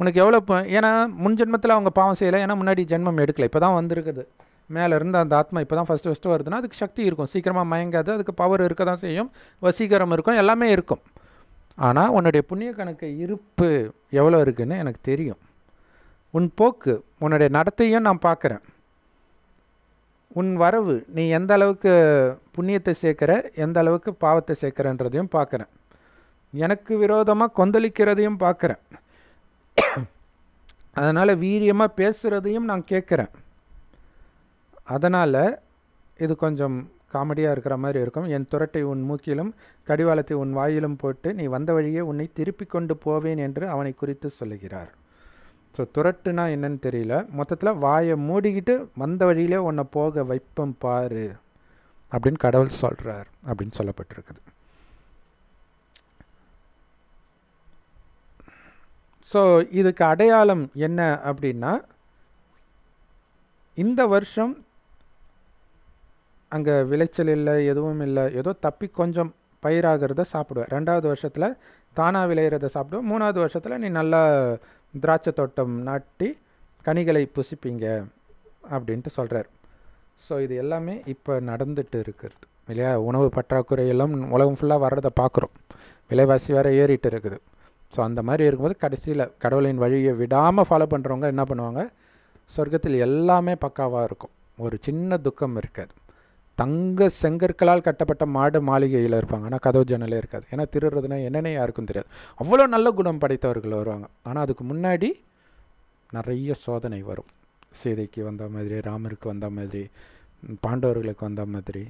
உனக்கு எவ்வளோ ஏன்னா முன் ஜென்மத்தில் அவங்க பாவம் செய்யலை ஏன்னா முன்னாடி ஜென்மம் எடுக்கலை இப்போ தான் வந்திருக்குது மேலேருந்து அந்த ஆத்மா இப்போ தான் ஃபஸ்ட்டு ஃபஸ்ட்டு வருதுன்னா அதுக்கு சக்தி இருக்கும் சீக்கிரமாக மயங்காது அதுக்கு பவர் இருக்க தான் செய்யும் வசீகரம் இருக்கும் எல்லாமே இருக்கும் ஆனால் உன்னுடைய புண்ணிய கணக்கு இருப்பு எவ்வளோ இருக்குதுன்னு எனக்கு தெரியும் உன் போக்கு உன்னுடைய நடத்தையும் நான் பார்க்குறேன் உன் வரவு நீ எந்த அளவுக்கு புண்ணியத்தை சேர்க்குற எந்த அளவுக்கு பாவத்தை சேர்க்குறன்றதையும் பார்க்குறேன் எனக்கு விரோதமாக கொந்தளிக்கிறதையும் பார்க்குறேன் அதனால் வீரியமாக பேசுகிறதையும் நான் கேட்குறேன் அதனால் இது கொஞ்சம் காமெடியாக இருக்கிற மாதிரி இருக்கும் என் துரட்டை உன் மூக்கிலும் கடிவாளத்தை உன் வாயிலும் போட்டு நீ வந்த வழியே உன்னை திருப்பி கொண்டு போவேன் என்று அவனை குறித்து சொல்லுகிறார் ஸோ துரட்டுனா என்னன்னு தெரியல மொத்தத்தில் வாயை மூடிக்கிட்டு வந்த வழியிலே உன்னை போக வைப்பம் பாரு அப்படின்னு கடவுள் சொல்கிறார் அப்படின்னு சொல்லப்பட்டிருக்குது ஸோ இதுக்கு அடையாளம் என்ன அப்படின்னா இந்த வருஷம் அங்கே விளைச்சல் இல்லை எதுவும் இல்லை ஏதோ தப்பி கொஞ்சம் பயிராகிறத சாப்பிடுவேன் ரெண்டாவது வருஷத்தில் தானாக விளையிறத சாப்பிடுவேன் மூணாவது வருஷத்தில் நீ நல்லா திராட்சை தோட்டம் நாட்டி கனிகளை புசிப்பீங்க அப்படின்ட்டு சொல்கிறார் ஸோ இது எல்லாமே இப்போ நடந்துட்டு இருக்கிறது இல்லையா உணவு பற்றாக்குறை எல்லாம் உலகம் ஃபுல்லாக வர்றதை பார்க்குறோம் விலைவாசி வேறு ஏறிட்டு இருக்குது ஸோ அந்த மாதிரி இருக்கும்போது கடைசியில் கடவுளின் வழியை விடாமல் ஃபாலோ பண்ணுறவங்க என்ன பண்ணுவாங்க சொர்க்கத்தில் எல்லாமே பக்காவாக இருக்கும் ஒரு சின்ன துக்கம் இருக்காது தங்க செங்கற்களால் கட்டப்பட்ட மாடு மாளிகையில் இருப்பாங்க ஆனால் கதவு ஜன்னலே இருக்காது ஏன்னா திருடுறதுனா என்னென்ன யாருக்கும் தெரியாது அவ்வளோ நல்ல குணம் படைத்தவர்கள் வருவாங்க ஆனால் அதுக்கு முன்னாடி நிறைய சோதனை வரும் சீதைக்கு வந்த மாதிரி ராமருக்கு வந்த மாதிரி பாண்டவர்களுக்கு வந்த மாதிரி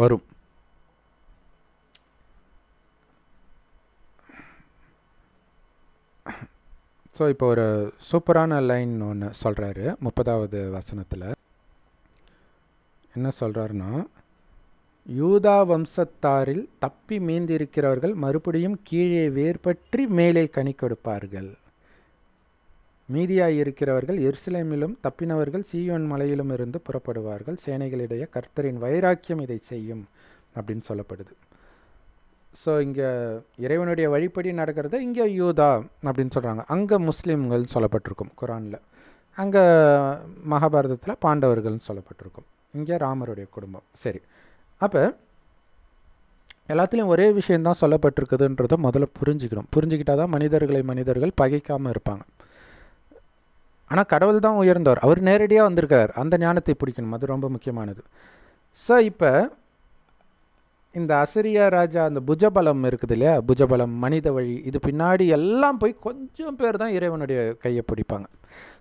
வரும் ஸோ இப்போ ஒரு சூப்பரான லைன் ஒன்று சொல்கிறாரு முப்பதாவது வசனத்தில் என்ன சொல்கிறாருன்னா யூதா வம்சத்தாரில் தப்பி மீந்திருக்கிறவர்கள் மறுபடியும் கீழே வேர்பற்றி மேலே கனி கொடுப்பார்கள் மீதியாக இருக்கிறவர்கள் எருசலேமிலும் தப்பினவர்கள் சீயோன் மலையிலும் இருந்து புறப்படுவார்கள் சேனைகளிடையே கர்த்தரின் வைராக்கியம் இதை செய்யும் அப்படின்னு சொல்லப்படுது ஸோ இங்கே இறைவனுடைய வழிப்படி நடக்கிறது இங்கே யூதா அப்படின்னு சொல்கிறாங்க அங்கே முஸ்லீம்கள் சொல்லப்பட்டிருக்கும் குரானில் அங்கே மகாபாரதத்தில் பாண்டவர்கள்னு சொல்லப்பட்டிருக்கும் இங்கே ராமருடைய குடும்பம் சரி அப்போ எல்லாத்துலேயும் ஒரே விஷயந்தான் சொல்லப்பட்டிருக்குதுன்றதை முதல்ல புரிஞ்சுக்கணும் புரிஞ்சுக்கிட்டால் தான் மனிதர்களை மனிதர்கள் பகைக்காமல் இருப்பாங்க ஆனால் கடவுள் தான் உயர்ந்தவர் அவர் நேரடியாக வந்திருக்கார் அந்த ஞானத்தை பிடிக்கணும் அது ரொம்ப முக்கியமானது ஸோ இப்போ இந்த அசிரியா ராஜா அந்த புஜபலம் இருக்குது இல்லையா புஜபலம் மனித வழி இது பின்னாடி எல்லாம் போய் கொஞ்சம் பேர் தான் இறைவனுடைய கையை பிடிப்பாங்க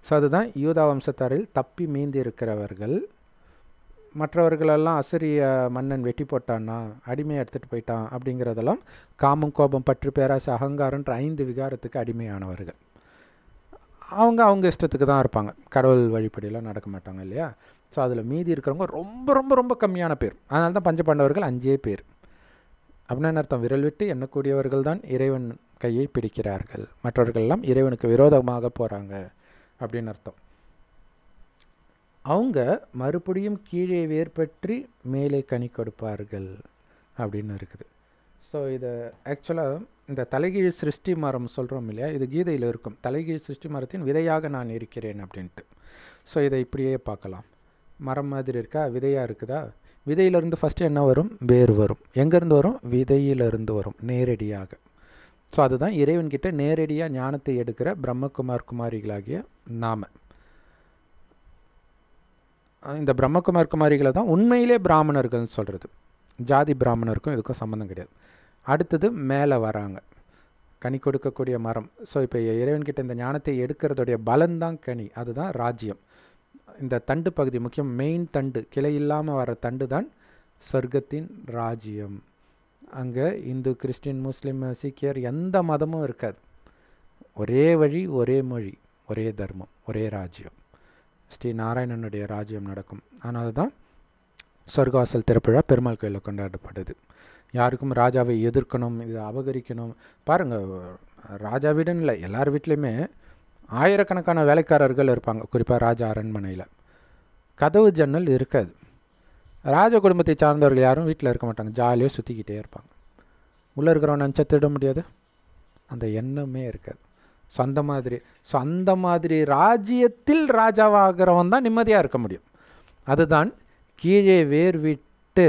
ஸோ அதுதான் யூதா வம்சத்தாரில் தப்பி மீந்தி இருக்கிறவர்கள் மற்றவர்களெல்லாம் அசிரிய மன்னன் வெட்டி போட்டான்னா அடிமையை எடுத்துகிட்டு போயிட்டான் அப்படிங்கிறதெல்லாம் காமம் கோபம் பற்று பேராசு அகங்காரன்ற ஐந்து விகாரத்துக்கு அடிமையானவர்கள் அவங்க அவங்க இஷ்டத்துக்கு தான் இருப்பாங்க கடவுள் வழிபடியெல்லாம் நடக்க மாட்டாங்க இல்லையா ஸோ அதில் மீதி இருக்கிறவங்க ரொம்ப ரொம்ப ரொம்ப கம்மியான பேர் அதனால தான் பஞ்ச பாண்டவர்கள் அஞ்சே பேர் அப்படின்னா அர்த்தம் விரல் விட்டு எண்ணக்கூடியவர்கள் தான் இறைவன் கையை பிடிக்கிறார்கள் மற்றவர்கள்லாம் இறைவனுக்கு விரோதமாக போகிறாங்க அப்படின்னு அர்த்தம் அவங்க மறுபடியும் கீழே வேர்பற்றி மேலே கனி கொடுப்பார்கள் அப்படின்னு இருக்குது ஸோ இது ஆக்சுவலாக இந்த தலைகீழ் சிருஷ்டி மரம் சொல்கிறோம் இல்லையா இது கீதையில் இருக்கும் தலைகீழ் சிருஷ்டி மரத்தின் விதையாக நான் இருக்கிறேன் அப்படின்ட்டு ஸோ இதை இப்படியே பார்க்கலாம் மரம் மாதிரி இருக்கா விதையாக இருக்குதா விதையிலிருந்து ஃபஸ்ட்டு என்ன வரும் வேர் வரும் எங்கேருந்து வரும் விதையிலிருந்து வரும் நேரடியாக ஸோ அதுதான் இறைவன்கிட்ட நேரடியாக ஞானத்தை எடுக்கிற பிரம்மகுமார் குமாரிகளாகிய நாம இந்த பிரம்மகுமார் குமாரிகளை தான் உண்மையிலே பிராமணர்கள்னு சொல்கிறது ஜாதி பிராமணருக்கும் இதுக்கும் சம்மந்தம் கிடையாது அடுத்தது மேலே வராங்க கனி கொடுக்கக்கூடிய மரம் ஸோ இப்போ இறைவன்கிட்ட இந்த ஞானத்தை எடுக்கிறதுடைய பலன்தான் கனி அதுதான் ராஜ்யம் இந்த தண்டு பகுதி முக்கியம் மெயின் தண்டு கிளை இல்லாமல் வர தண்டு தான் சொர்க்கத்தின் ராஜ்யம் அங்கே இந்து கிறிஸ்டின் முஸ்லீம் சீக்கியர் எந்த மதமும் இருக்காது ஒரே வழி ஒரே மொழி ஒரே தர்மம் ஒரே ராஜ்யம் ஸ்ரீ நாராயணனுடைய ராஜ்யம் நடக்கும் ஆனால் தான் சொர்க்கவாசல் திருப்பிழா பெருமாள் கோயிலில் கொண்டாடப்படுது யாருக்கும் ராஜாவை எதிர்க்கணும் இதை அபகரிக்கணும் பாருங்கள் ராஜா வீடுன்னு இல்லை எல்லார் வீட்லேயுமே ஆயிரக்கணக்கான வேலைக்காரர்கள் இருப்பாங்க குறிப்பாக ராஜா அரண்மனையில் கதவு ஜன்னல் இருக்காது ராஜ குடும்பத்தை சார்ந்தவர்கள் யாரும் வீட்டில் இருக்க மாட்டாங்க ஜாலியாக சுற்றிக்கிட்டே இருப்பாங்க உள்ளே இருக்கிறவன் நினச்சா திருட முடியாது அந்த எண்ணமே இருக்காது ஸோ அந்த மாதிரி ஸோ அந்த மாதிரி ராஜ்யத்தில் ராஜாவாகிறவன் தான் நிம்மதியாக இருக்க முடியும் அதுதான் கீழே வேர் விட்டு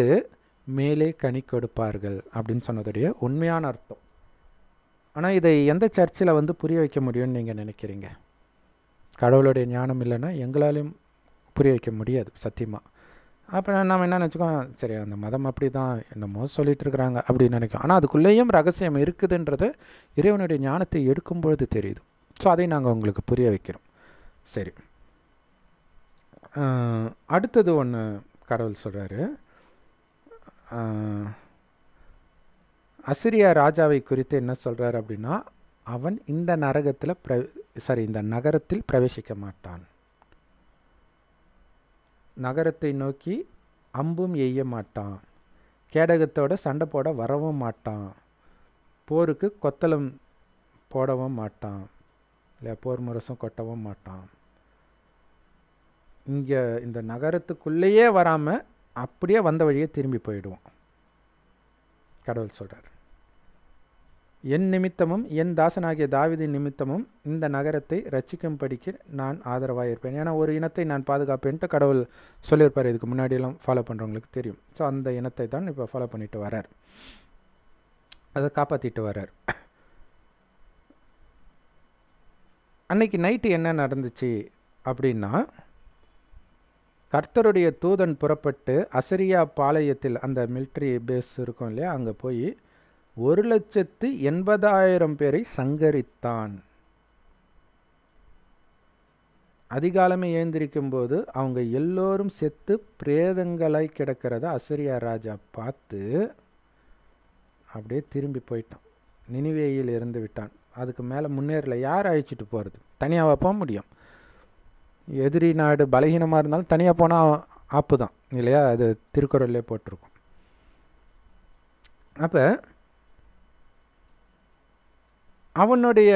மேலே கனி கொடுப்பார்கள் அப்படின்னு சொன்னதுடைய உண்மையான அர்த்தம் ஆனால் இதை எந்த சர்ச்சில் வந்து புரிய வைக்க முடியும்னு நீங்கள் நினைக்கிறீங்க கடவுளுடைய ஞானம் இல்லைன்னா எங்களாலையும் புரிய வைக்க முடியாது சத்தியமாக அப்புறம் நம்ம என்ன நினச்சிக்கோம் சரி அந்த மதம் அப்படி தான் என்னமோ சொல்லிகிட்டு இருக்கிறாங்க அப்படின்னு நினைக்கும் ஆனால் அதுக்குள்ளேயும் ரகசியம் இருக்குதுன்றது இறைவனுடைய ஞானத்தை எடுக்கும் பொழுது தெரியுது ஸோ அதை நாங்கள் உங்களுக்கு புரிய வைக்கிறோம் சரி அடுத்தது ஒன்று கடவுள் சொல்கிறாரு அசிரியா ராஜாவை குறித்து என்ன சொல்கிறார் அப்படின்னா அவன் இந்த நரகத்தில் ப்ர சாரி இந்த நகரத்தில் பிரவேசிக்க மாட்டான் நகரத்தை நோக்கி அம்பும் எய்ய மாட்டான் கேடகத்தோட சண்டை போட வரவும் மாட்டான் போருக்கு கொத்தளம் போடவும் மாட்டான் இல்லை போர் முரசும் கொட்டவும் மாட்டான் இங்கே இந்த நகரத்துக்குள்ளேயே வராமல் அப்படியே வந்த வழியே திரும்பி போயிடுவோம் கடவுள் சொல்கிறார் என் நிமித்தமும் என் தாசனாகிய தாவிதின் நிமித்தமும் இந்த நகரத்தை படிக்க நான் ஆதரவாக இருப்பேன் ஏன்னா ஒரு இனத்தை நான் பாதுகாப்பேன்ட்டு கடவுள் சொல்லியிருப்பார் இதுக்கு முன்னாடியெல்லாம் ஃபாலோ பண்ணுறவங்களுக்கு தெரியும் ஸோ அந்த இனத்தை தான் இப்போ ஃபாலோ பண்ணிட்டு வரார் அதை காப்பாற்றிட்டு வரார் அன்னைக்கு நைட்டு என்ன நடந்துச்சு அப்படின்னா கர்த்தருடைய தூதன் புறப்பட்டு அசரியா பாளையத்தில் அந்த மிலிட்ரி பேஸ் இருக்கும் இல்லையா அங்கே போய் ஒரு லட்சத்து எண்பதாயிரம் பேரை சங்கரித்தான் அதிகாலமே ஏந்திரிக்கும் போது அவங்க எல்லோரும் செத்து பிரேதங்களாய் கிடக்கிறத அசரியா ராஜா பார்த்து அப்படியே திரும்பி போயிட்டான் நினைவேயில் இருந்து விட்டான் அதுக்கு மேலே முன்னேறல யார் அழைச்சிட்டு போகிறது தனியாக போக முடியும் எதிரி நாடு பலகீனமாக இருந்தாலும் தனியாக போனால் ஆப்பு தான் இல்லையா அது திருக்குறள்லேயே போட்டிருக்கும் அப்போ அவனுடைய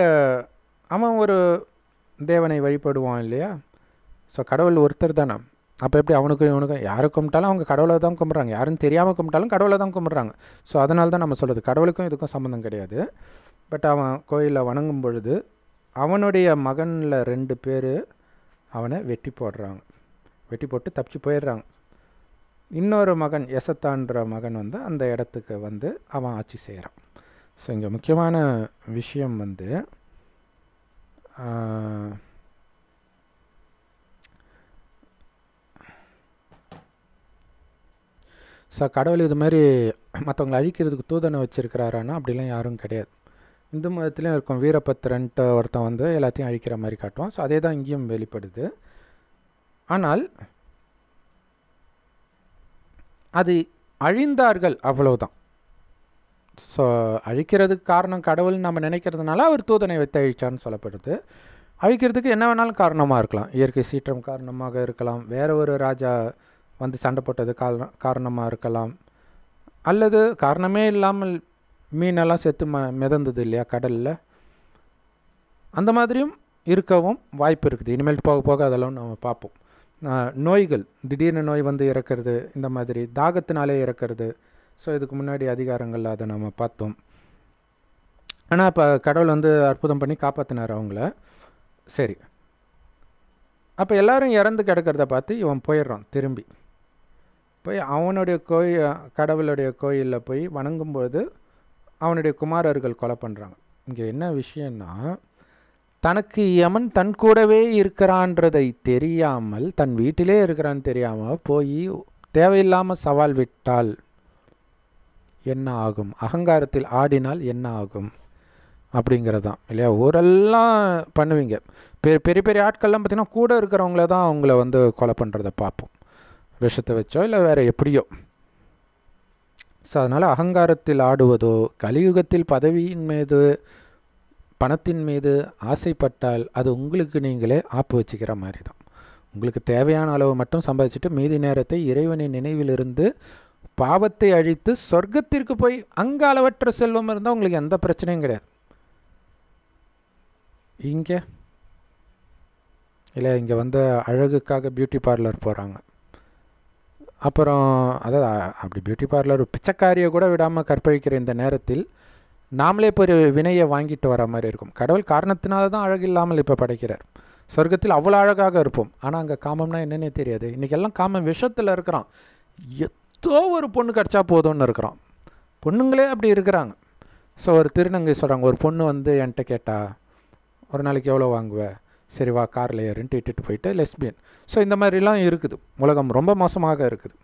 அவன் ஒரு தேவனை வழிபடுவான் இல்லையா ஸோ கடவுள் ஒருத்தர் தானே அப்போ எப்படி அவனுக்கும் இவனுக்கும் யாரை கும்பிட்டாலும் அவங்க கடவுளை தான் கும்பிட்றாங்க யாரும் தெரியாமல் கும்பிட்டாலும் கடவுளை தான் கும்பிட்றாங்க ஸோ அதனால தான் நம்ம சொல்கிறது கடவுளுக்கும் இதுக்கும் சம்மந்தம் கிடையாது பட் அவன் கோயிலில் வணங்கும் பொழுது அவனுடைய மகனில் ரெண்டு பேர் அவனை வெட்டி போடுறாங்க வெட்டி போட்டு தப்பிச்சு போயிடுறாங்க இன்னொரு மகன் எசத்தான்ற மகன் வந்து அந்த இடத்துக்கு வந்து அவன் ஆட்சி செய்கிறான் ஸோ இங்கே முக்கியமான விஷயம் வந்து ஸோ கடவுள் இது மாதிரி மற்றவங்களை அழிக்கிறதுக்கு தூதனை வச்சுருக்கிறாரான்னா அப்படிலாம் யாரும் கிடையாது இந்து மதத்துலேயும் இருக்கும் வீரபத்திரன்ட்டு ஒருத்தன் வந்து எல்லாத்தையும் அழிக்கிற மாதிரி காட்டும் ஸோ அதே தான் இங்கேயும் வெளிப்படுது ஆனால் அது அழிந்தார்கள் அவ்வளவுதான் ஸோ அழிக்கிறதுக்கு காரணம் கடவுள்னு நம்ம நினைக்கிறதுனால அவர் தூதனை வைத்து அழிச்சான்னு சொல்லப்படுது அழிக்கிறதுக்கு என்ன வேணாலும் காரணமாக இருக்கலாம் இயற்கை சீற்றம் காரணமாக இருக்கலாம் வேற ஒரு ராஜா வந்து சண்டை போட்டது காரணம் காரணமாக இருக்கலாம் அல்லது காரணமே இல்லாமல் மீனெல்லாம் செத்து ம மிதந்தது இல்லையா கடலில் அந்த மாதிரியும் இருக்கவும் வாய்ப்பு இருக்குது இனிமேல் போக போக அதெல்லாம் நம்ம பார்ப்போம் நோய்கள் திடீர்னு நோய் வந்து இறக்கிறது இந்த மாதிரி தாகத்தினாலே இறக்கிறது ஸோ இதுக்கு முன்னாடி அதிகாரங்கள் அதை நம்ம பார்த்தோம் ஆனால் இப்போ கடவுள் வந்து அற்புதம் பண்ணி காப்பாற்றினார் அவங்கள சரி அப்போ எல்லோரும் இறந்து கிடக்கிறத பார்த்து இவன் போயிடுறான் திரும்பி போய் அவனுடைய கோயில் கடவுளுடைய கோயிலில் போய் வணங்கும்போது அவனுடைய குமாரர்கள் கொலை பண்ணுறாங்க இங்கே என்ன விஷயம்னா தனக்கு யமன் தன் கூடவே இருக்கிறான்றதை தெரியாமல் தன் வீட்டிலே இருக்கிறான்னு தெரியாமல் போய் தேவையில்லாமல் சவால் விட்டால் என்ன ஆகும் அகங்காரத்தில் ஆடினால் என்ன ஆகும் அப்படிங்கிறது தான் இல்லையா ஊரெல்லாம் பண்ணுவீங்க பெரிய பெரிய பெரிய ஆட்கள்லாம் பார்த்திங்கன்னா கூட இருக்கிறவங்கள தான் அவங்கள வந்து கொலை பண்ணுறதை பார்ப்போம் விஷத்தை வச்சோ இல்லை வேறு எப்படியோ ஸோ அதனால் அகங்காரத்தில் ஆடுவதோ கலியுகத்தில் பதவியின் மீது பணத்தின் மீது ஆசைப்பட்டால் அது உங்களுக்கு நீங்களே ஆப்பு வச்சுக்கிற மாதிரி தான் உங்களுக்கு தேவையான அளவு மட்டும் சம்பாதிச்சுட்டு மீதி நேரத்தை இறைவனின் நினைவிலிருந்து பாவத்தை அழித்து சொர்க்கத்திற்கு போய் அங்கே அளவற்ற செல்வம் இருந்தால் உங்களுக்கு எந்த பிரச்சனையும் கிடையாது இங்கே இல்லை இங்கே வந்து அழகுக்காக பியூட்டி பார்லர் போகிறாங்க அப்புறம் அதாவது அப்படி பியூட்டி பார்லர் பிச்சைக்காரியை கூட விடாமல் கற்பழிக்கிற இந்த நேரத்தில் நாமளே இப்போ ஒரு வினையை வாங்கிட்டு வர மாதிரி இருக்கும் கடவுள் காரணத்தினால தான் அழகு இல்லாமல் இப்போ படைக்கிறார் சொர்க்கத்தில் அவ்வளோ அழகாக இருப்போம் ஆனால் அங்கே காமம்னா என்னென்னே தெரியாது இன்றைக்கெல்லாம் காமம் விஷத்தில் இருக்கிறான் ஏதோ ஒரு பொண்ணு கிடச்சா போதும்னு இருக்கிறோம் பொண்ணுங்களே அப்படி இருக்கிறாங்க ஸோ ஒரு திருநங்கை சொல்கிறாங்க ஒரு பொண்ணு வந்து என்கிட்ட கேட்டால் ஒரு நாளைக்கு எவ்வளோ வாங்குவேன் சரி வா காரில் ஏறுன்ட்டு இட்டுட்டு போயிட்டு லெஸ்பியன் ஸோ இந்த மாதிரிலாம் இருக்குது உலகம் ரொம்ப மோசமாக இருக்குது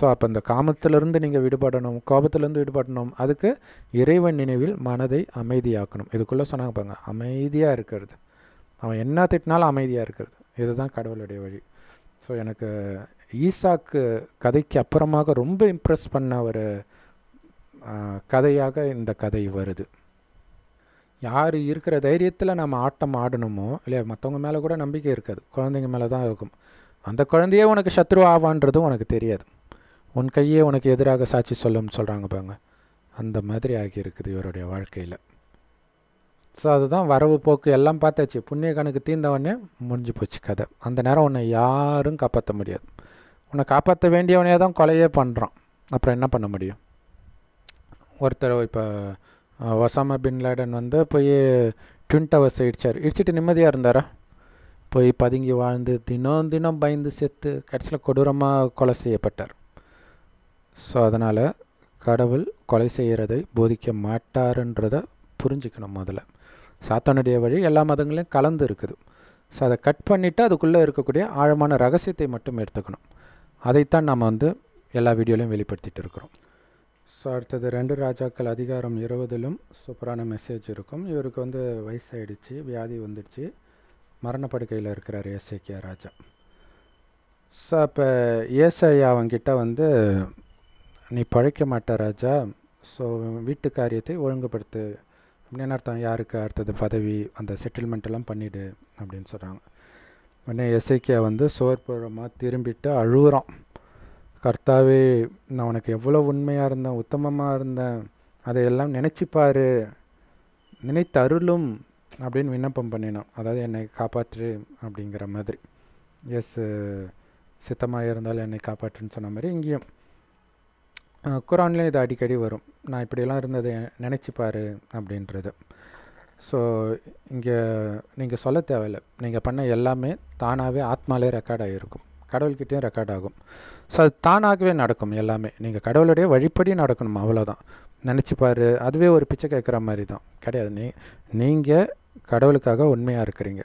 ஸோ அப்போ இந்த காமத்திலேருந்து நீங்கள் விடுபடணும் கோபத்திலேருந்து விடுபடணும் அதுக்கு இறைவன் நினைவில் மனதை அமைதியாக்கணும் இதுக்குள்ளே சொன்னாங்க பாங்க அமைதியாக இருக்கிறது அவன் என்ன திட்டினாலும் அமைதியாக இருக்கிறது இதுதான் கடவுளுடைய வழி ஸோ எனக்கு ஈசாக்கு கதைக்கு அப்புறமாக ரொம்ப இம்ப்ரெஸ் பண்ண ஒரு கதையாக இந்த கதை வருது யார் இருக்கிற தைரியத்தில் நம்ம ஆட்டம் ஆடணுமோ இல்லையா மற்றவங்க மேலே கூட நம்பிக்கை இருக்காது குழந்தைங்க மேலே தான் இருக்கும் அந்த குழந்தையே உனக்கு சத்ரு ஆவான்றதும் உனக்கு தெரியாது உன் கையே உனக்கு எதிராக சாட்சி சொல்லும்னு சொல்கிறாங்க பாங்க அந்த மாதிரி ஆகியிருக்குது இவருடைய வாழ்க்கையில் ஸோ அதுதான் வரவு போக்கு எல்லாம் பார்த்தாச்சு புண்ணிய கணக்கு தீர்ந்தவொடனே முடிஞ்சு போச்சு கதை அந்த நேரம் உன்னை யாரும் காப்பாற்ற முடியாது உன்னை காப்பாற்ற வேண்டியவனே தான் கொலையே பண்ணுறான் அப்புறம் என்ன பண்ண முடியும் ஒருத்தர் இப்போ ஒசாமா பின்லேடன் வந்து போய் ட்வின் டவர்ஸ் இடித்தார் இடிச்சிட்டு நிம்மதியாக இருந்தாரா போய் பதுங்கி வாழ்ந்து தினம் தினம் பயந்து செத்து கடைசியில் கொடூரமாக கொலை செய்யப்பட்டார் ஸோ அதனால் கடவுள் கொலை செய்கிறதை போதிக்க மாட்டாருன்றதை புரிஞ்சுக்கணும் முதல்ல சாத்தானுடைய வழி எல்லா மதங்களையும் கலந்து இருக்குது ஸோ அதை கட் பண்ணிவிட்டு அதுக்குள்ளே இருக்கக்கூடிய ஆழமான ரகசியத்தை மட்டும் எடுத்துக்கணும் அதைத்தான் நாம் வந்து எல்லா வீடியோலையும் வெளிப்படுத்திகிட்டு இருக்கிறோம் ஸோ அடுத்தது ரெண்டு ராஜாக்கள் அதிகாரம் இருபதிலும் சூப்பரான மெசேஜ் இருக்கும் இவருக்கு வந்து வயசாயிடுச்சு வியாதி வந்துடுச்சு மரணப்படுக்கையில் இருக்கிறார் ஏசைக்கியா ராஜா ஸோ இப்போ ஏசையா அவங்கிட்ட வந்து நீ பழைக்க மாட்ட ராஜா ஸோ வீட்டு காரியத்தை ஒழுங்குபடுத்து அப்படின்னு அர்த்தம் யாருக்கு அடுத்தது பதவி அந்த செட்டில்மெண்ட் எல்லாம் பண்ணிவிடு அப்படின்னு சொல்கிறாங்க உடனே எசைக்கியா வந்து சோர்புறமாக திரும்பிட்டு அழுகுறான் கர்த்தாவே நான் உனக்கு எவ்வளோ உண்மையாக இருந்தேன் உத்தமமாக இருந்தேன் அதையெல்லாம் நினச்சிப்பார் நினைத்தருளும் அப்படின்னு விண்ணப்பம் பண்ணினோம் அதாவது என்னை காப்பாற்று அப்படிங்கிற மாதிரி எஸ் சித்தமாக இருந்தால் என்னை காப்பாற்றுன்னு சொன்ன மாதிரி இங்கேயும் குரான்லேயும் இது அடிக்கடி வரும் நான் இப்படியெல்லாம் இருந்தது நினச்சிப்பார் அப்படின்றது ஸோ இங்கே நீங்கள் சொல்ல தேவையில்லை நீங்கள் பண்ண எல்லாமே தானாகவே ஆத்மாலே ரெக்கார்ட் ஆகிருக்கும் கடவுள்கிட்டேயும் ரெக்கார்ட் ஆகும் ஸோ அது தானாகவே நடக்கும் எல்லாமே நீங்கள் கடவுளுடைய வழிப்படி நடக்கணும் அவ்வளோதான் நினச்சிப்பார் அதுவே ஒரு பிச்சை கேட்குற மாதிரி தான் கிடையாது நீ நீங்கள் கடவுளுக்காக உண்மையாக இருக்கிறீங்க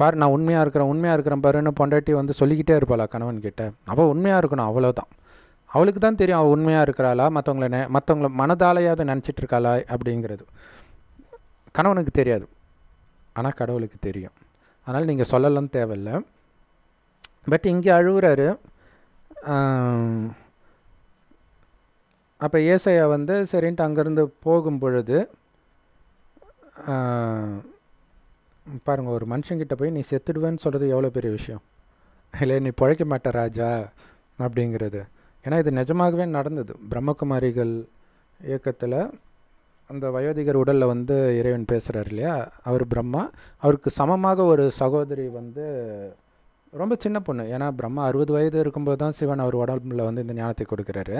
பார் நான் உண்மையாக இருக்கிறேன் உண்மையாக இருக்கிறேன் பாருன்னு பொண்டாட்டி வந்து சொல்லிக்கிட்டே இருப்பாளா கணவன்கிட்ட அவள் உண்மையாக இருக்கணும் அவ்வளோதான் அவளுக்கு தான் தெரியும் அவள் உண்மையாக இருக்கிறாளா மற்றவங்கள மற்றவங்கள மனதாலையாவது நினச்சிட்டு இருக்காளா அப்படிங்கிறது கணவனுக்கு தெரியாது ஆனால் கடவுளுக்கு தெரியும் அதனால் நீங்கள் சொல்லலாம் தேவையில்லை பட் இங்கே அழுகுறாரு அப்போ ஏசையா வந்து சரின்ட்டு அங்கேருந்து போகும் பொழுது பாருங்கள் ஒரு மனுஷங்கிட்ட போய் நீ செத்துடுவேன்னு சொல்கிறது எவ்வளோ பெரிய விஷயம் இல்லை நீ பிழைக்க மாட்ட ராஜா அப்படிங்கிறது ஏன்னா இது நிஜமாகவே நடந்தது பிரம்மகுமாரிகள் இயக்கத்தில் அந்த வயோதிகர் உடலில் வந்து இறைவன் பேசுகிறார் இல்லையா அவர் பிரம்மா அவருக்கு சமமாக ஒரு சகோதரி வந்து ரொம்ப சின்ன பொண்ணு ஏன்னா பிரம்மா அறுபது வயது இருக்கும்போது தான் சிவன் அவர் உடம்புல வந்து இந்த ஞானத்தை கொடுக்குறாரு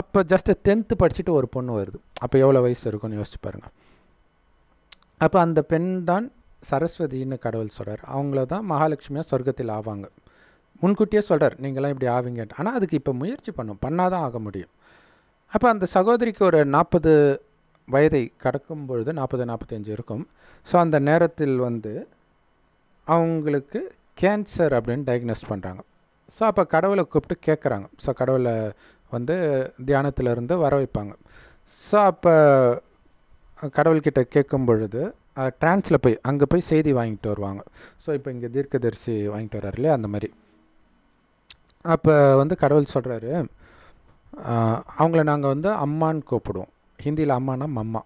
அப்போ ஜஸ்ட்டு டென்த்து படிச்சுட்டு ஒரு பொண்ணு வருது அப்போ எவ்வளோ வயசு இருக்கும்னு யோசிச்சு பாருங்கள் அப்போ அந்த பெண் தான் சரஸ்வதினு கடவுள் சொல்கிறார் அவங்கள தான் மகாலட்சுமியாக சொர்க்கத்தில் ஆவாங்க முன்கூட்டியே சொல்கிறார் நீங்களாம் இப்படி ஆவீங்க ஆனால் அதுக்கு இப்போ முயற்சி பண்ணும் பண்ணால் தான் ஆக முடியும் அப்போ அந்த சகோதரிக்கு ஒரு நாற்பது வயதை கடக்கும் பொழுது நாற்பது நாற்பத்தஞ்சு இருக்கும் ஸோ அந்த நேரத்தில் வந்து அவங்களுக்கு கேன்சர் அப்படின்னு டயக்னோஸ் பண்ணுறாங்க ஸோ அப்போ கடவுளை கூப்பிட்டு கேட்குறாங்க ஸோ கடவுளை வந்து இருந்து வர வைப்பாங்க ஸோ அப்போ கடவுள்கிட்ட கேட்கும் பொழுது ட்ரான்ஸில் போய் அங்கே போய் செய்தி வாங்கிட்டு வருவாங்க ஸோ இப்போ இங்கே தீர்க்கதரிசி வாங்கிட்டு வர்றாரு இல்லையா அந்த மாதிரி அப்போ வந்து கடவுள் சொல்கிறாரு அவங்கள நாங்கள் வந்து அம்மான்னு கூப்பிடுவோம் ஹிந்தியில் அம்மானா மம்மா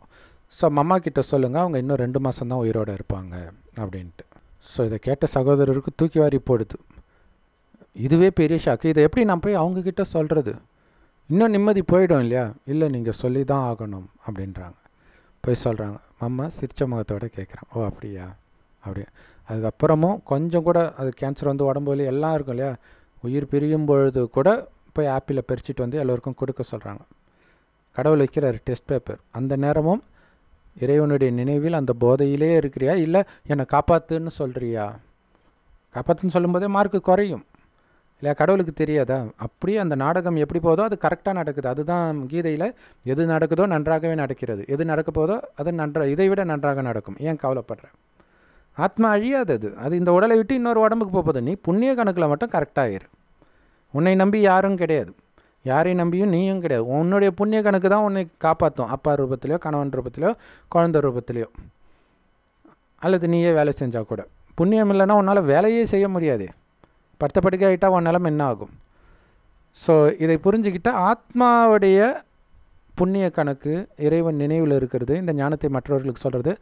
ஸோ மம்மா கிட்ட சொல்லுங்கள் அவங்க இன்னும் ரெண்டு மாதம் தான் உயிரோடு இருப்பாங்க அப்படின்ட்டு ஸோ இதை கேட்ட சகோதரருக்கு தூக்கி வாரி போடுது இதுவே பெரிய ஷாக்கு இதை எப்படி நான் போய் அவங்கக்கிட்ட சொல்கிறது இன்னும் நிம்மதி போயிடும் இல்லையா இல்லை நீங்கள் சொல்லி தான் ஆகணும் அப்படின்றாங்க போய் சொல்கிறாங்க மம்மா சிரிச்ச முகத்தோடு கேட்குறான் ஓ அப்படியா அப்படி அதுக்கப்புறமும் கொஞ்சம் கூட அது கேன்சர் வந்து உடம்பு வலி எல்லாம் இருக்கும் இல்லையா உயிர் பிரியும் பொழுது கூட போய் ஆப்பிளை பறிச்சிட்டு வந்து எல்லோருக்கும் கொடுக்க சொல்கிறாங்க கடவுள் வைக்கிறார் டெஸ்ட் பேப்பர் அந்த நேரமும் இறைவனுடைய நினைவில் அந்த போதையிலே இருக்கிறியா இல்லை என்னை காப்பாற்றுன்னு சொல்கிறியா காப்பாற்றுன்னு சொல்லும்போதே மார்க்கு குறையும் இல்லையா கடவுளுக்கு தெரியாதா அப்படியே அந்த நாடகம் எப்படி போதோ அது கரெக்டாக நடக்குது அதுதான் கீதையில் எது நடக்குதோ நன்றாகவே நடக்கிறது எது நடக்க போதோ அது நன்றாக இதை விட நன்றாக நடக்கும் ஏன் கவலைப்படுறேன் ஆத்மா அழியாது அது அது இந்த உடலை விட்டு இன்னொரு உடம்புக்கு போகுது நீ புண்ணிய கணக்கில் மட்டும் கரெக்டாகிரு உன்னை நம்பி யாரும் கிடையாது யாரையும் நம்பியும் நீயும் கிடையாது உன்னுடைய புண்ணிய கணக்கு தான் உன்னை காப்பாற்றும் அப்பா ரூபத்திலையோ கணவன் ரூபத்திலையோ குழந்த ரூபத்திலையோ அல்லது நீயே வேலை செஞ்சால் கூட புண்ணியம் இல்லைன்னா உன்னால் வேலையே செய்ய முடியாது படுத்த படுக்கை ஆகிட்டால் உன் நிலம் என்ன ஆகும் ஸோ இதை புரிஞ்சுக்கிட்டால் ஆத்மாவுடைய புண்ணிய கணக்கு இறைவன் நினைவில் இருக்கிறது இந்த ஞானத்தை மற்றவர்களுக்கு சொல்கிறது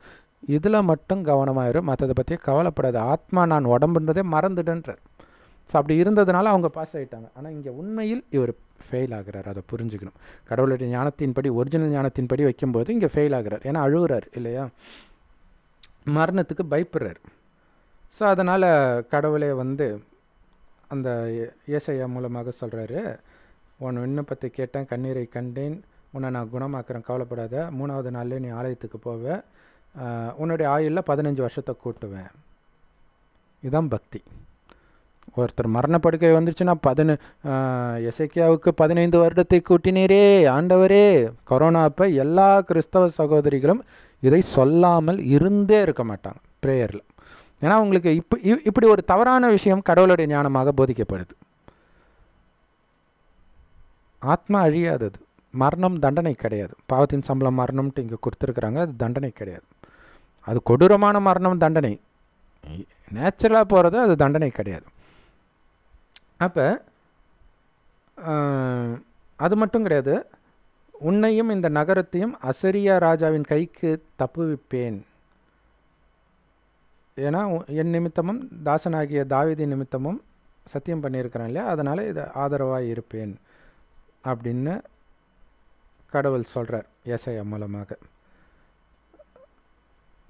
இதில் மட்டும் கவனமாயிரு மற்றதை பற்றி கவலைப்படாது ஆத்மா நான் உடம்புன்றதே மறந்துடுன்றார் ஸோ அப்படி இருந்ததுனால அவங்க பாஸ் ஆகிட்டாங்க ஆனால் இங்கே உண்மையில் இவர் ஃபெயில் ஆகிறார் அதை புரிஞ்சுக்கணும் கடவுளுடைய ஞானத்தின்படி ஒரிஜினல் ஞானத்தின்படி வைக்கும்போது இங்கே ஃபெயில் ஆகிறார் ஏன்னா அழுகிறார் இல்லையா மரணத்துக்கு பயப்படுறார் ஸோ அதனால் கடவுளே வந்து அந்த இயசையா மூலமாக சொல்கிறாரு உன் விண்ணப்பத்தை கேட்டேன் கண்ணீரை கண்டேன் உன்னை நான் குணமாக்குறேன் கவலைப்படாத மூணாவது நாளில் நீ ஆலயத்துக்கு போவேன் உன்னுடைய ஆயுளில் பதினஞ்சு வருஷத்தை கூட்டுவேன் இதுதான் பக்தி ஒருத்தர் மரணப்படுக்கை வந்துருச்சுன்னா பதினு எசைக்கியாவுக்கு பதினைந்து வருடத்தை கூட்டினீரே ஆண்டவரே கொரோனா அப்போ எல்லா கிறிஸ்தவ சகோதரிகளும் இதை சொல்லாமல் இருந்தே இருக்க மாட்டாங்க ப்ரேயரில் ஏன்னா உங்களுக்கு இப்போ இப்படி ஒரு தவறான விஷயம் கடவுளுடைய ஞானமாக போதிக்கப்படுது ஆத்மா அழியாதது மரணம் தண்டனை கிடையாது பாவத்தின் சம்பளம் மரணம்ட்டு இங்கே கொடுத்துருக்குறாங்க அது தண்டனை கிடையாது அது கொடூரமான மரணம் தண்டனை நேச்சுரலாக போகிறது அது தண்டனை கிடையாது அப்போ அது மட்டும் கிடையாது உன்னையும் இந்த நகரத்தையும் அசரியா ராஜாவின் கைக்கு தப்புவிப்பேன் ஏன்னா என் நிமித்தமும் தாசனாகிய தாவிதி நிமித்தமும் சத்தியம் பண்ணியிருக்கிறேன் இல்லையா அதனால் இது ஆதரவாக இருப்பேன் அப்படின்னு கடவுள் சொல்கிறார் ஏசையா மூலமாக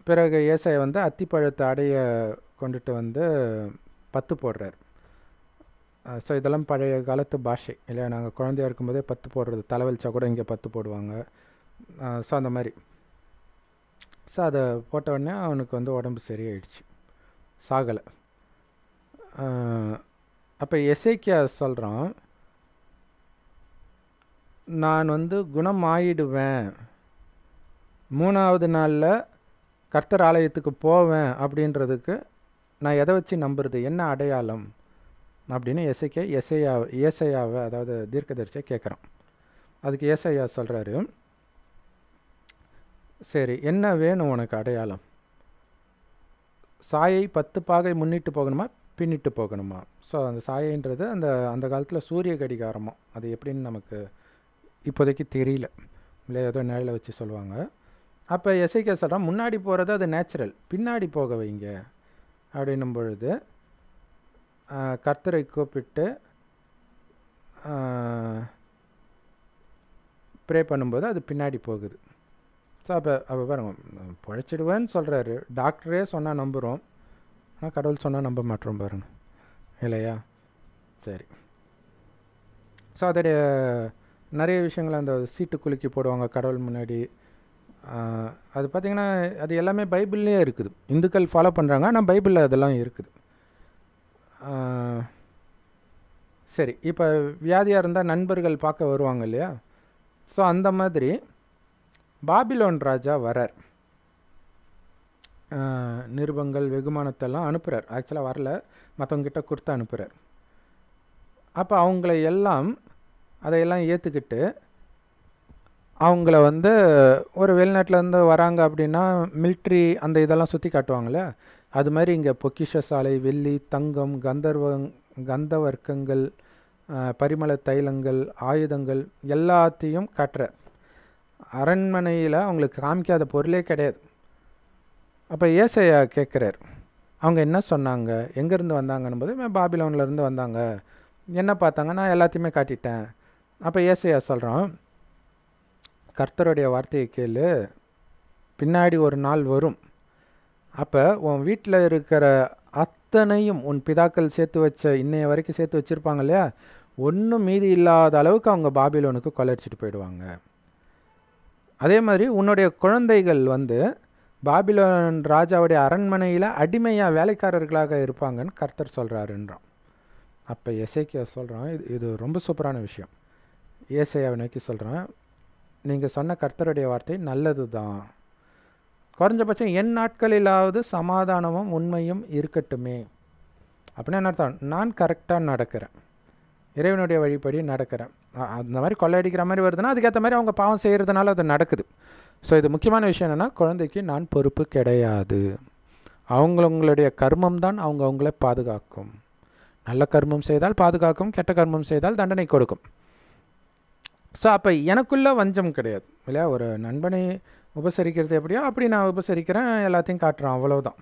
பிறகு ஏசையை வந்து அத்திப்பழத்தை அடைய கொண்டுட்டு வந்து பத்து போடுறார் ஸோ இதெல்லாம் பழைய காலத்து பாஷை இல்லையா நாங்கள் குழந்தையாக இருக்கும்போதே பத்து போடுறது தலைவலிச்சா கூட இங்கே பத்து போடுவாங்க ஸோ அந்த மாதிரி ஸோ அதை போட்ட உடனே அவனுக்கு வந்து உடம்பு சரியாயிடுச்சு சாகலை அப்போ எசைக்கியா சொல்கிறான் நான் வந்து குணம் ஆயிடுவேன் மூணாவது நாளில் கர்த்தர் ஆலயத்துக்கு போவேன் அப்படின்றதுக்கு நான் எதை வச்சு நம்புறது என்ன அடையாளம் அப்படின்னு எஸ்ஐக்கே எஸ்ஐயா ஏசையாவை அதாவது தீர்க்கதரிசியை கேட்குறான் அதுக்கு ஏசையா சொல்கிறாரு சரி என்ன வேணும் உனக்கு அடையாளம் சாயை பத்து பாகை முன்னிட்டு போகணுமா பின்னிட்டு போகணுமா ஸோ அந்த சாயைன்றது அந்த அந்த காலத்தில் சூரிய கடிகாரமோ அது எப்படின்னு நமக்கு இப்போதைக்கு தெரியல இல்லை ஏதோ நிலையில் வச்சு சொல்லுவாங்க அப்போ எஸ்ஐகே சொல்கிறான் முன்னாடி போகிறது அது நேச்சுரல் பின்னாடி போக வைங்க அப்படின்னும் பொழுது கர்த்தரை கூப்பிட்டு ப்ரே பண்ணும்போது அது பின்னாடி போகுது ஸோ அப்போ அப்போ பாருங்க பிழைச்சிடுவேன்னு சொல்கிறாரு டாக்டரே சொன்னால் நம்புகிறோம் ஆனால் கடவுள் சொன்னால் நம்ப மாட்டோம் பாருங்கள் இல்லையா சரி ஸோ அதோடைய நிறைய விஷயங்கள் அந்த சீட்டு குலுக்கி போடுவாங்க கடவுள் முன்னாடி அது பார்த்திங்கன்னா அது எல்லாமே பைபிள்லேயே இருக்குது இந்துக்கள் ஃபாலோ பண்ணுறாங்க ஆனால் பைபிளில் அதெல்லாம் இருக்குது சரி இப்போ வியாதியாக இருந்தால் நண்பர்கள் பார்க்க வருவாங்க இல்லையா ஸோ அந்த மாதிரி பாபிலோன் ராஜா வரார் நிருபங்கள் வெகுமானத்தெல்லாம் அனுப்புகிறார் ஆக்சுவலாக வரல மற்றவங்கிட்ட கொடுத்து அனுப்புகிறார் அப்போ அவங்கள எல்லாம் அதையெல்லாம் ஏற்றுக்கிட்டு அவங்கள வந்து ஒரு வெளிநாட்டிலேருந்து வராங்க அப்படின்னா மில்ட்ரி அந்த இதெல்லாம் சுற்றி காட்டுவாங்களே அது மாதிரி இங்கே பொக்கிஷ சாலை வெள்ளி தங்கம் கந்தர்வங் கந்தவர்க்கங்கள் பரிமள தைலங்கள் ஆயுதங்கள் எல்லாத்தையும் கட்டுற அரண்மனையில் அவங்களுக்கு காமிக்காத பொருளே கிடையாது அப்போ ஏசையா கேட்குறார் அவங்க என்ன சொன்னாங்க எங்கேருந்து வந்தாங்கன்னு போது பாபிலோன்லேருந்து வந்தாங்க என்ன பார்த்தாங்க நான் எல்லாத்தையுமே காட்டிட்டேன் அப்போ ஏசையா சொல்கிறோம் கர்த்தருடைய வார்த்தையை கேளு பின்னாடி ஒரு நாள் வரும் அப்போ உன் வீட்டில் இருக்கிற அத்தனையும் உன் பிதாக்கள் சேர்த்து வச்ச இன்னைய வரைக்கும் சேர்த்து வச்சுருப்பாங்க இல்லையா ஒன்றும் மீதி இல்லாத அளவுக்கு அவங்க பாபிலோனுக்கு கொள்ளடிச்சிட்டு போயிடுவாங்க அதே மாதிரி உன்னுடைய குழந்தைகள் வந்து பாபிலோன் ராஜாவுடைய அரண்மனையில் அடிமையாக வேலைக்காரர்களாக இருப்பாங்கன்னு கர்த்தர் சொல்கிறாருன்றான் அப்போ இசைக்கு சொல்கிறான் இது இது ரொம்ப சூப்பரான விஷயம் இயேசையாவை நோக்கி சொல்கிறேன் நீங்கள் சொன்ன கர்த்தருடைய வார்த்தை நல்லது தான் குறைஞ்சபட்சம் என் நாட்களிலாவது சமாதானமும் உண்மையும் இருக்கட்டுமே அப்படின்னா என்ன அர்த்தம் நான் கரெக்டாக நடக்கிறேன் இறைவனுடைய வழிப்படி நடக்கிறேன் அந்த மாதிரி கொள்ளையடிக்கிற மாதிரி வருதுன்னா அதுக்கேற்ற மாதிரி அவங்க பாவம் செய்கிறதுனால அது நடக்குது ஸோ இது முக்கியமான விஷயம் என்னென்னா குழந்தைக்கு நான் பொறுப்பு கிடையாது அவங்களுடைய கர்மம் தான் அவங்க அவங்கள பாதுகாக்கும் நல்ல கர்மம் செய்தால் பாதுகாக்கும் கெட்ட கர்மம் செய்தால் தண்டனை கொடுக்கும் ஸோ அப்போ எனக்குள்ளே வஞ்சம் கிடையாது இல்லையா ஒரு நண்பனை உபசரிக்கிறது எப்படியோ அப்படி நான் உபசரிக்கிறேன் எல்லாத்தையும் காட்டுறான் அவ்வளோதான்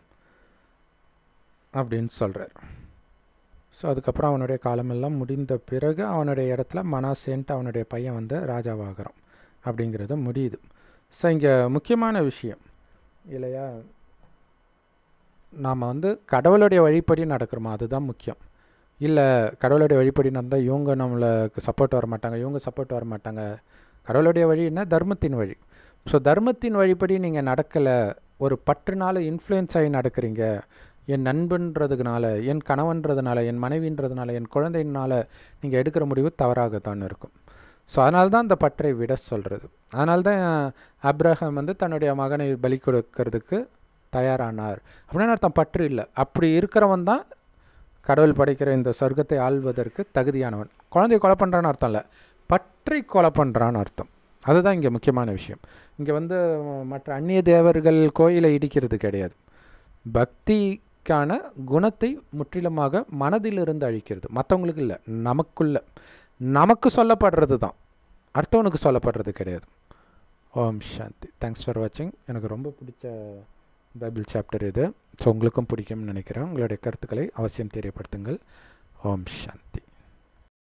அப்படின்னு சொல்கிறார் ஸோ அதுக்கப்புறம் அவனுடைய காலமெல்லாம் முடிந்த பிறகு அவனுடைய இடத்துல மனாசேன்ட்டு அவனுடைய பையன் வந்து ராஜாவாகிறான் அப்படிங்கிறது முடியுது ஸோ இங்கே முக்கியமான விஷயம் இல்லையா நாம் வந்து கடவுளுடைய வழிப்படி நடக்கிறோமா அதுதான் முக்கியம் இல்லை கடவுளுடைய வழிப்படி நடந்தால் இவங்க நம்மளுக்கு சப்போர்ட் வர மாட்டாங்க இவங்க சப்போர்ட் வர மாட்டாங்க கடவுளுடைய வழின்னா தர்மத்தின் வழி ஸோ தர்மத்தின் வழிபடி நீங்கள் நடக்கலை ஒரு பற்றுனால இன்ஃப்ளூயன்ஸ் ஆகி நடக்கிறீங்க என் நண்பன்றதுனால என் கணவன்றதுனால என் மனைவின்றதுனால என் குழந்தைனால நீங்கள் எடுக்கிற முடிவு தவறாக தான் இருக்கும் ஸோ அதனால தான் அந்த பற்றை விட சொல்கிறது அதனால தான் அப்ரஹாம் வந்து தன்னுடைய மகனை பலி கொடுக்கறதுக்கு தயாரானார் அப்படின்னா அர்த்தம் பற்று இல்லை அப்படி இருக்கிறவன் தான் கடவுள் படைக்கிற இந்த சொர்க்கத்தை ஆள்வதற்கு தகுதியானவன் குழந்தைய கொலை பண்ணுறான்னு அர்த்தம் இல்லை பற்றை கொலை பண்ணுறான்னு அர்த்தம் அதுதான் இங்கே முக்கியமான விஷயம் இங்கே வந்து மற்ற அந்நிய தேவர்கள் கோயிலை இடிக்கிறது கிடையாது பக்திக்கான குணத்தை முற்றிலுமாக மனதிலிருந்து அழிக்கிறது மற்றவங்களுக்கு இல்லை நமக்குள்ள நமக்கு சொல்லப்படுறது தான் அடுத்தவனுக்கு சொல்லப்படுறது கிடையாது ஓம் சாந்தி தேங்க்ஸ் ஃபார் வாட்சிங் எனக்கு ரொம்ப பிடிச்ச பைபிள் சாப்டர் இது ஸோ உங்களுக்கும் பிடிக்கும்னு நினைக்கிறேன் உங்களுடைய கருத்துக்களை அவசியம் தெரியப்படுத்துங்கள் ஓம் சாந்தி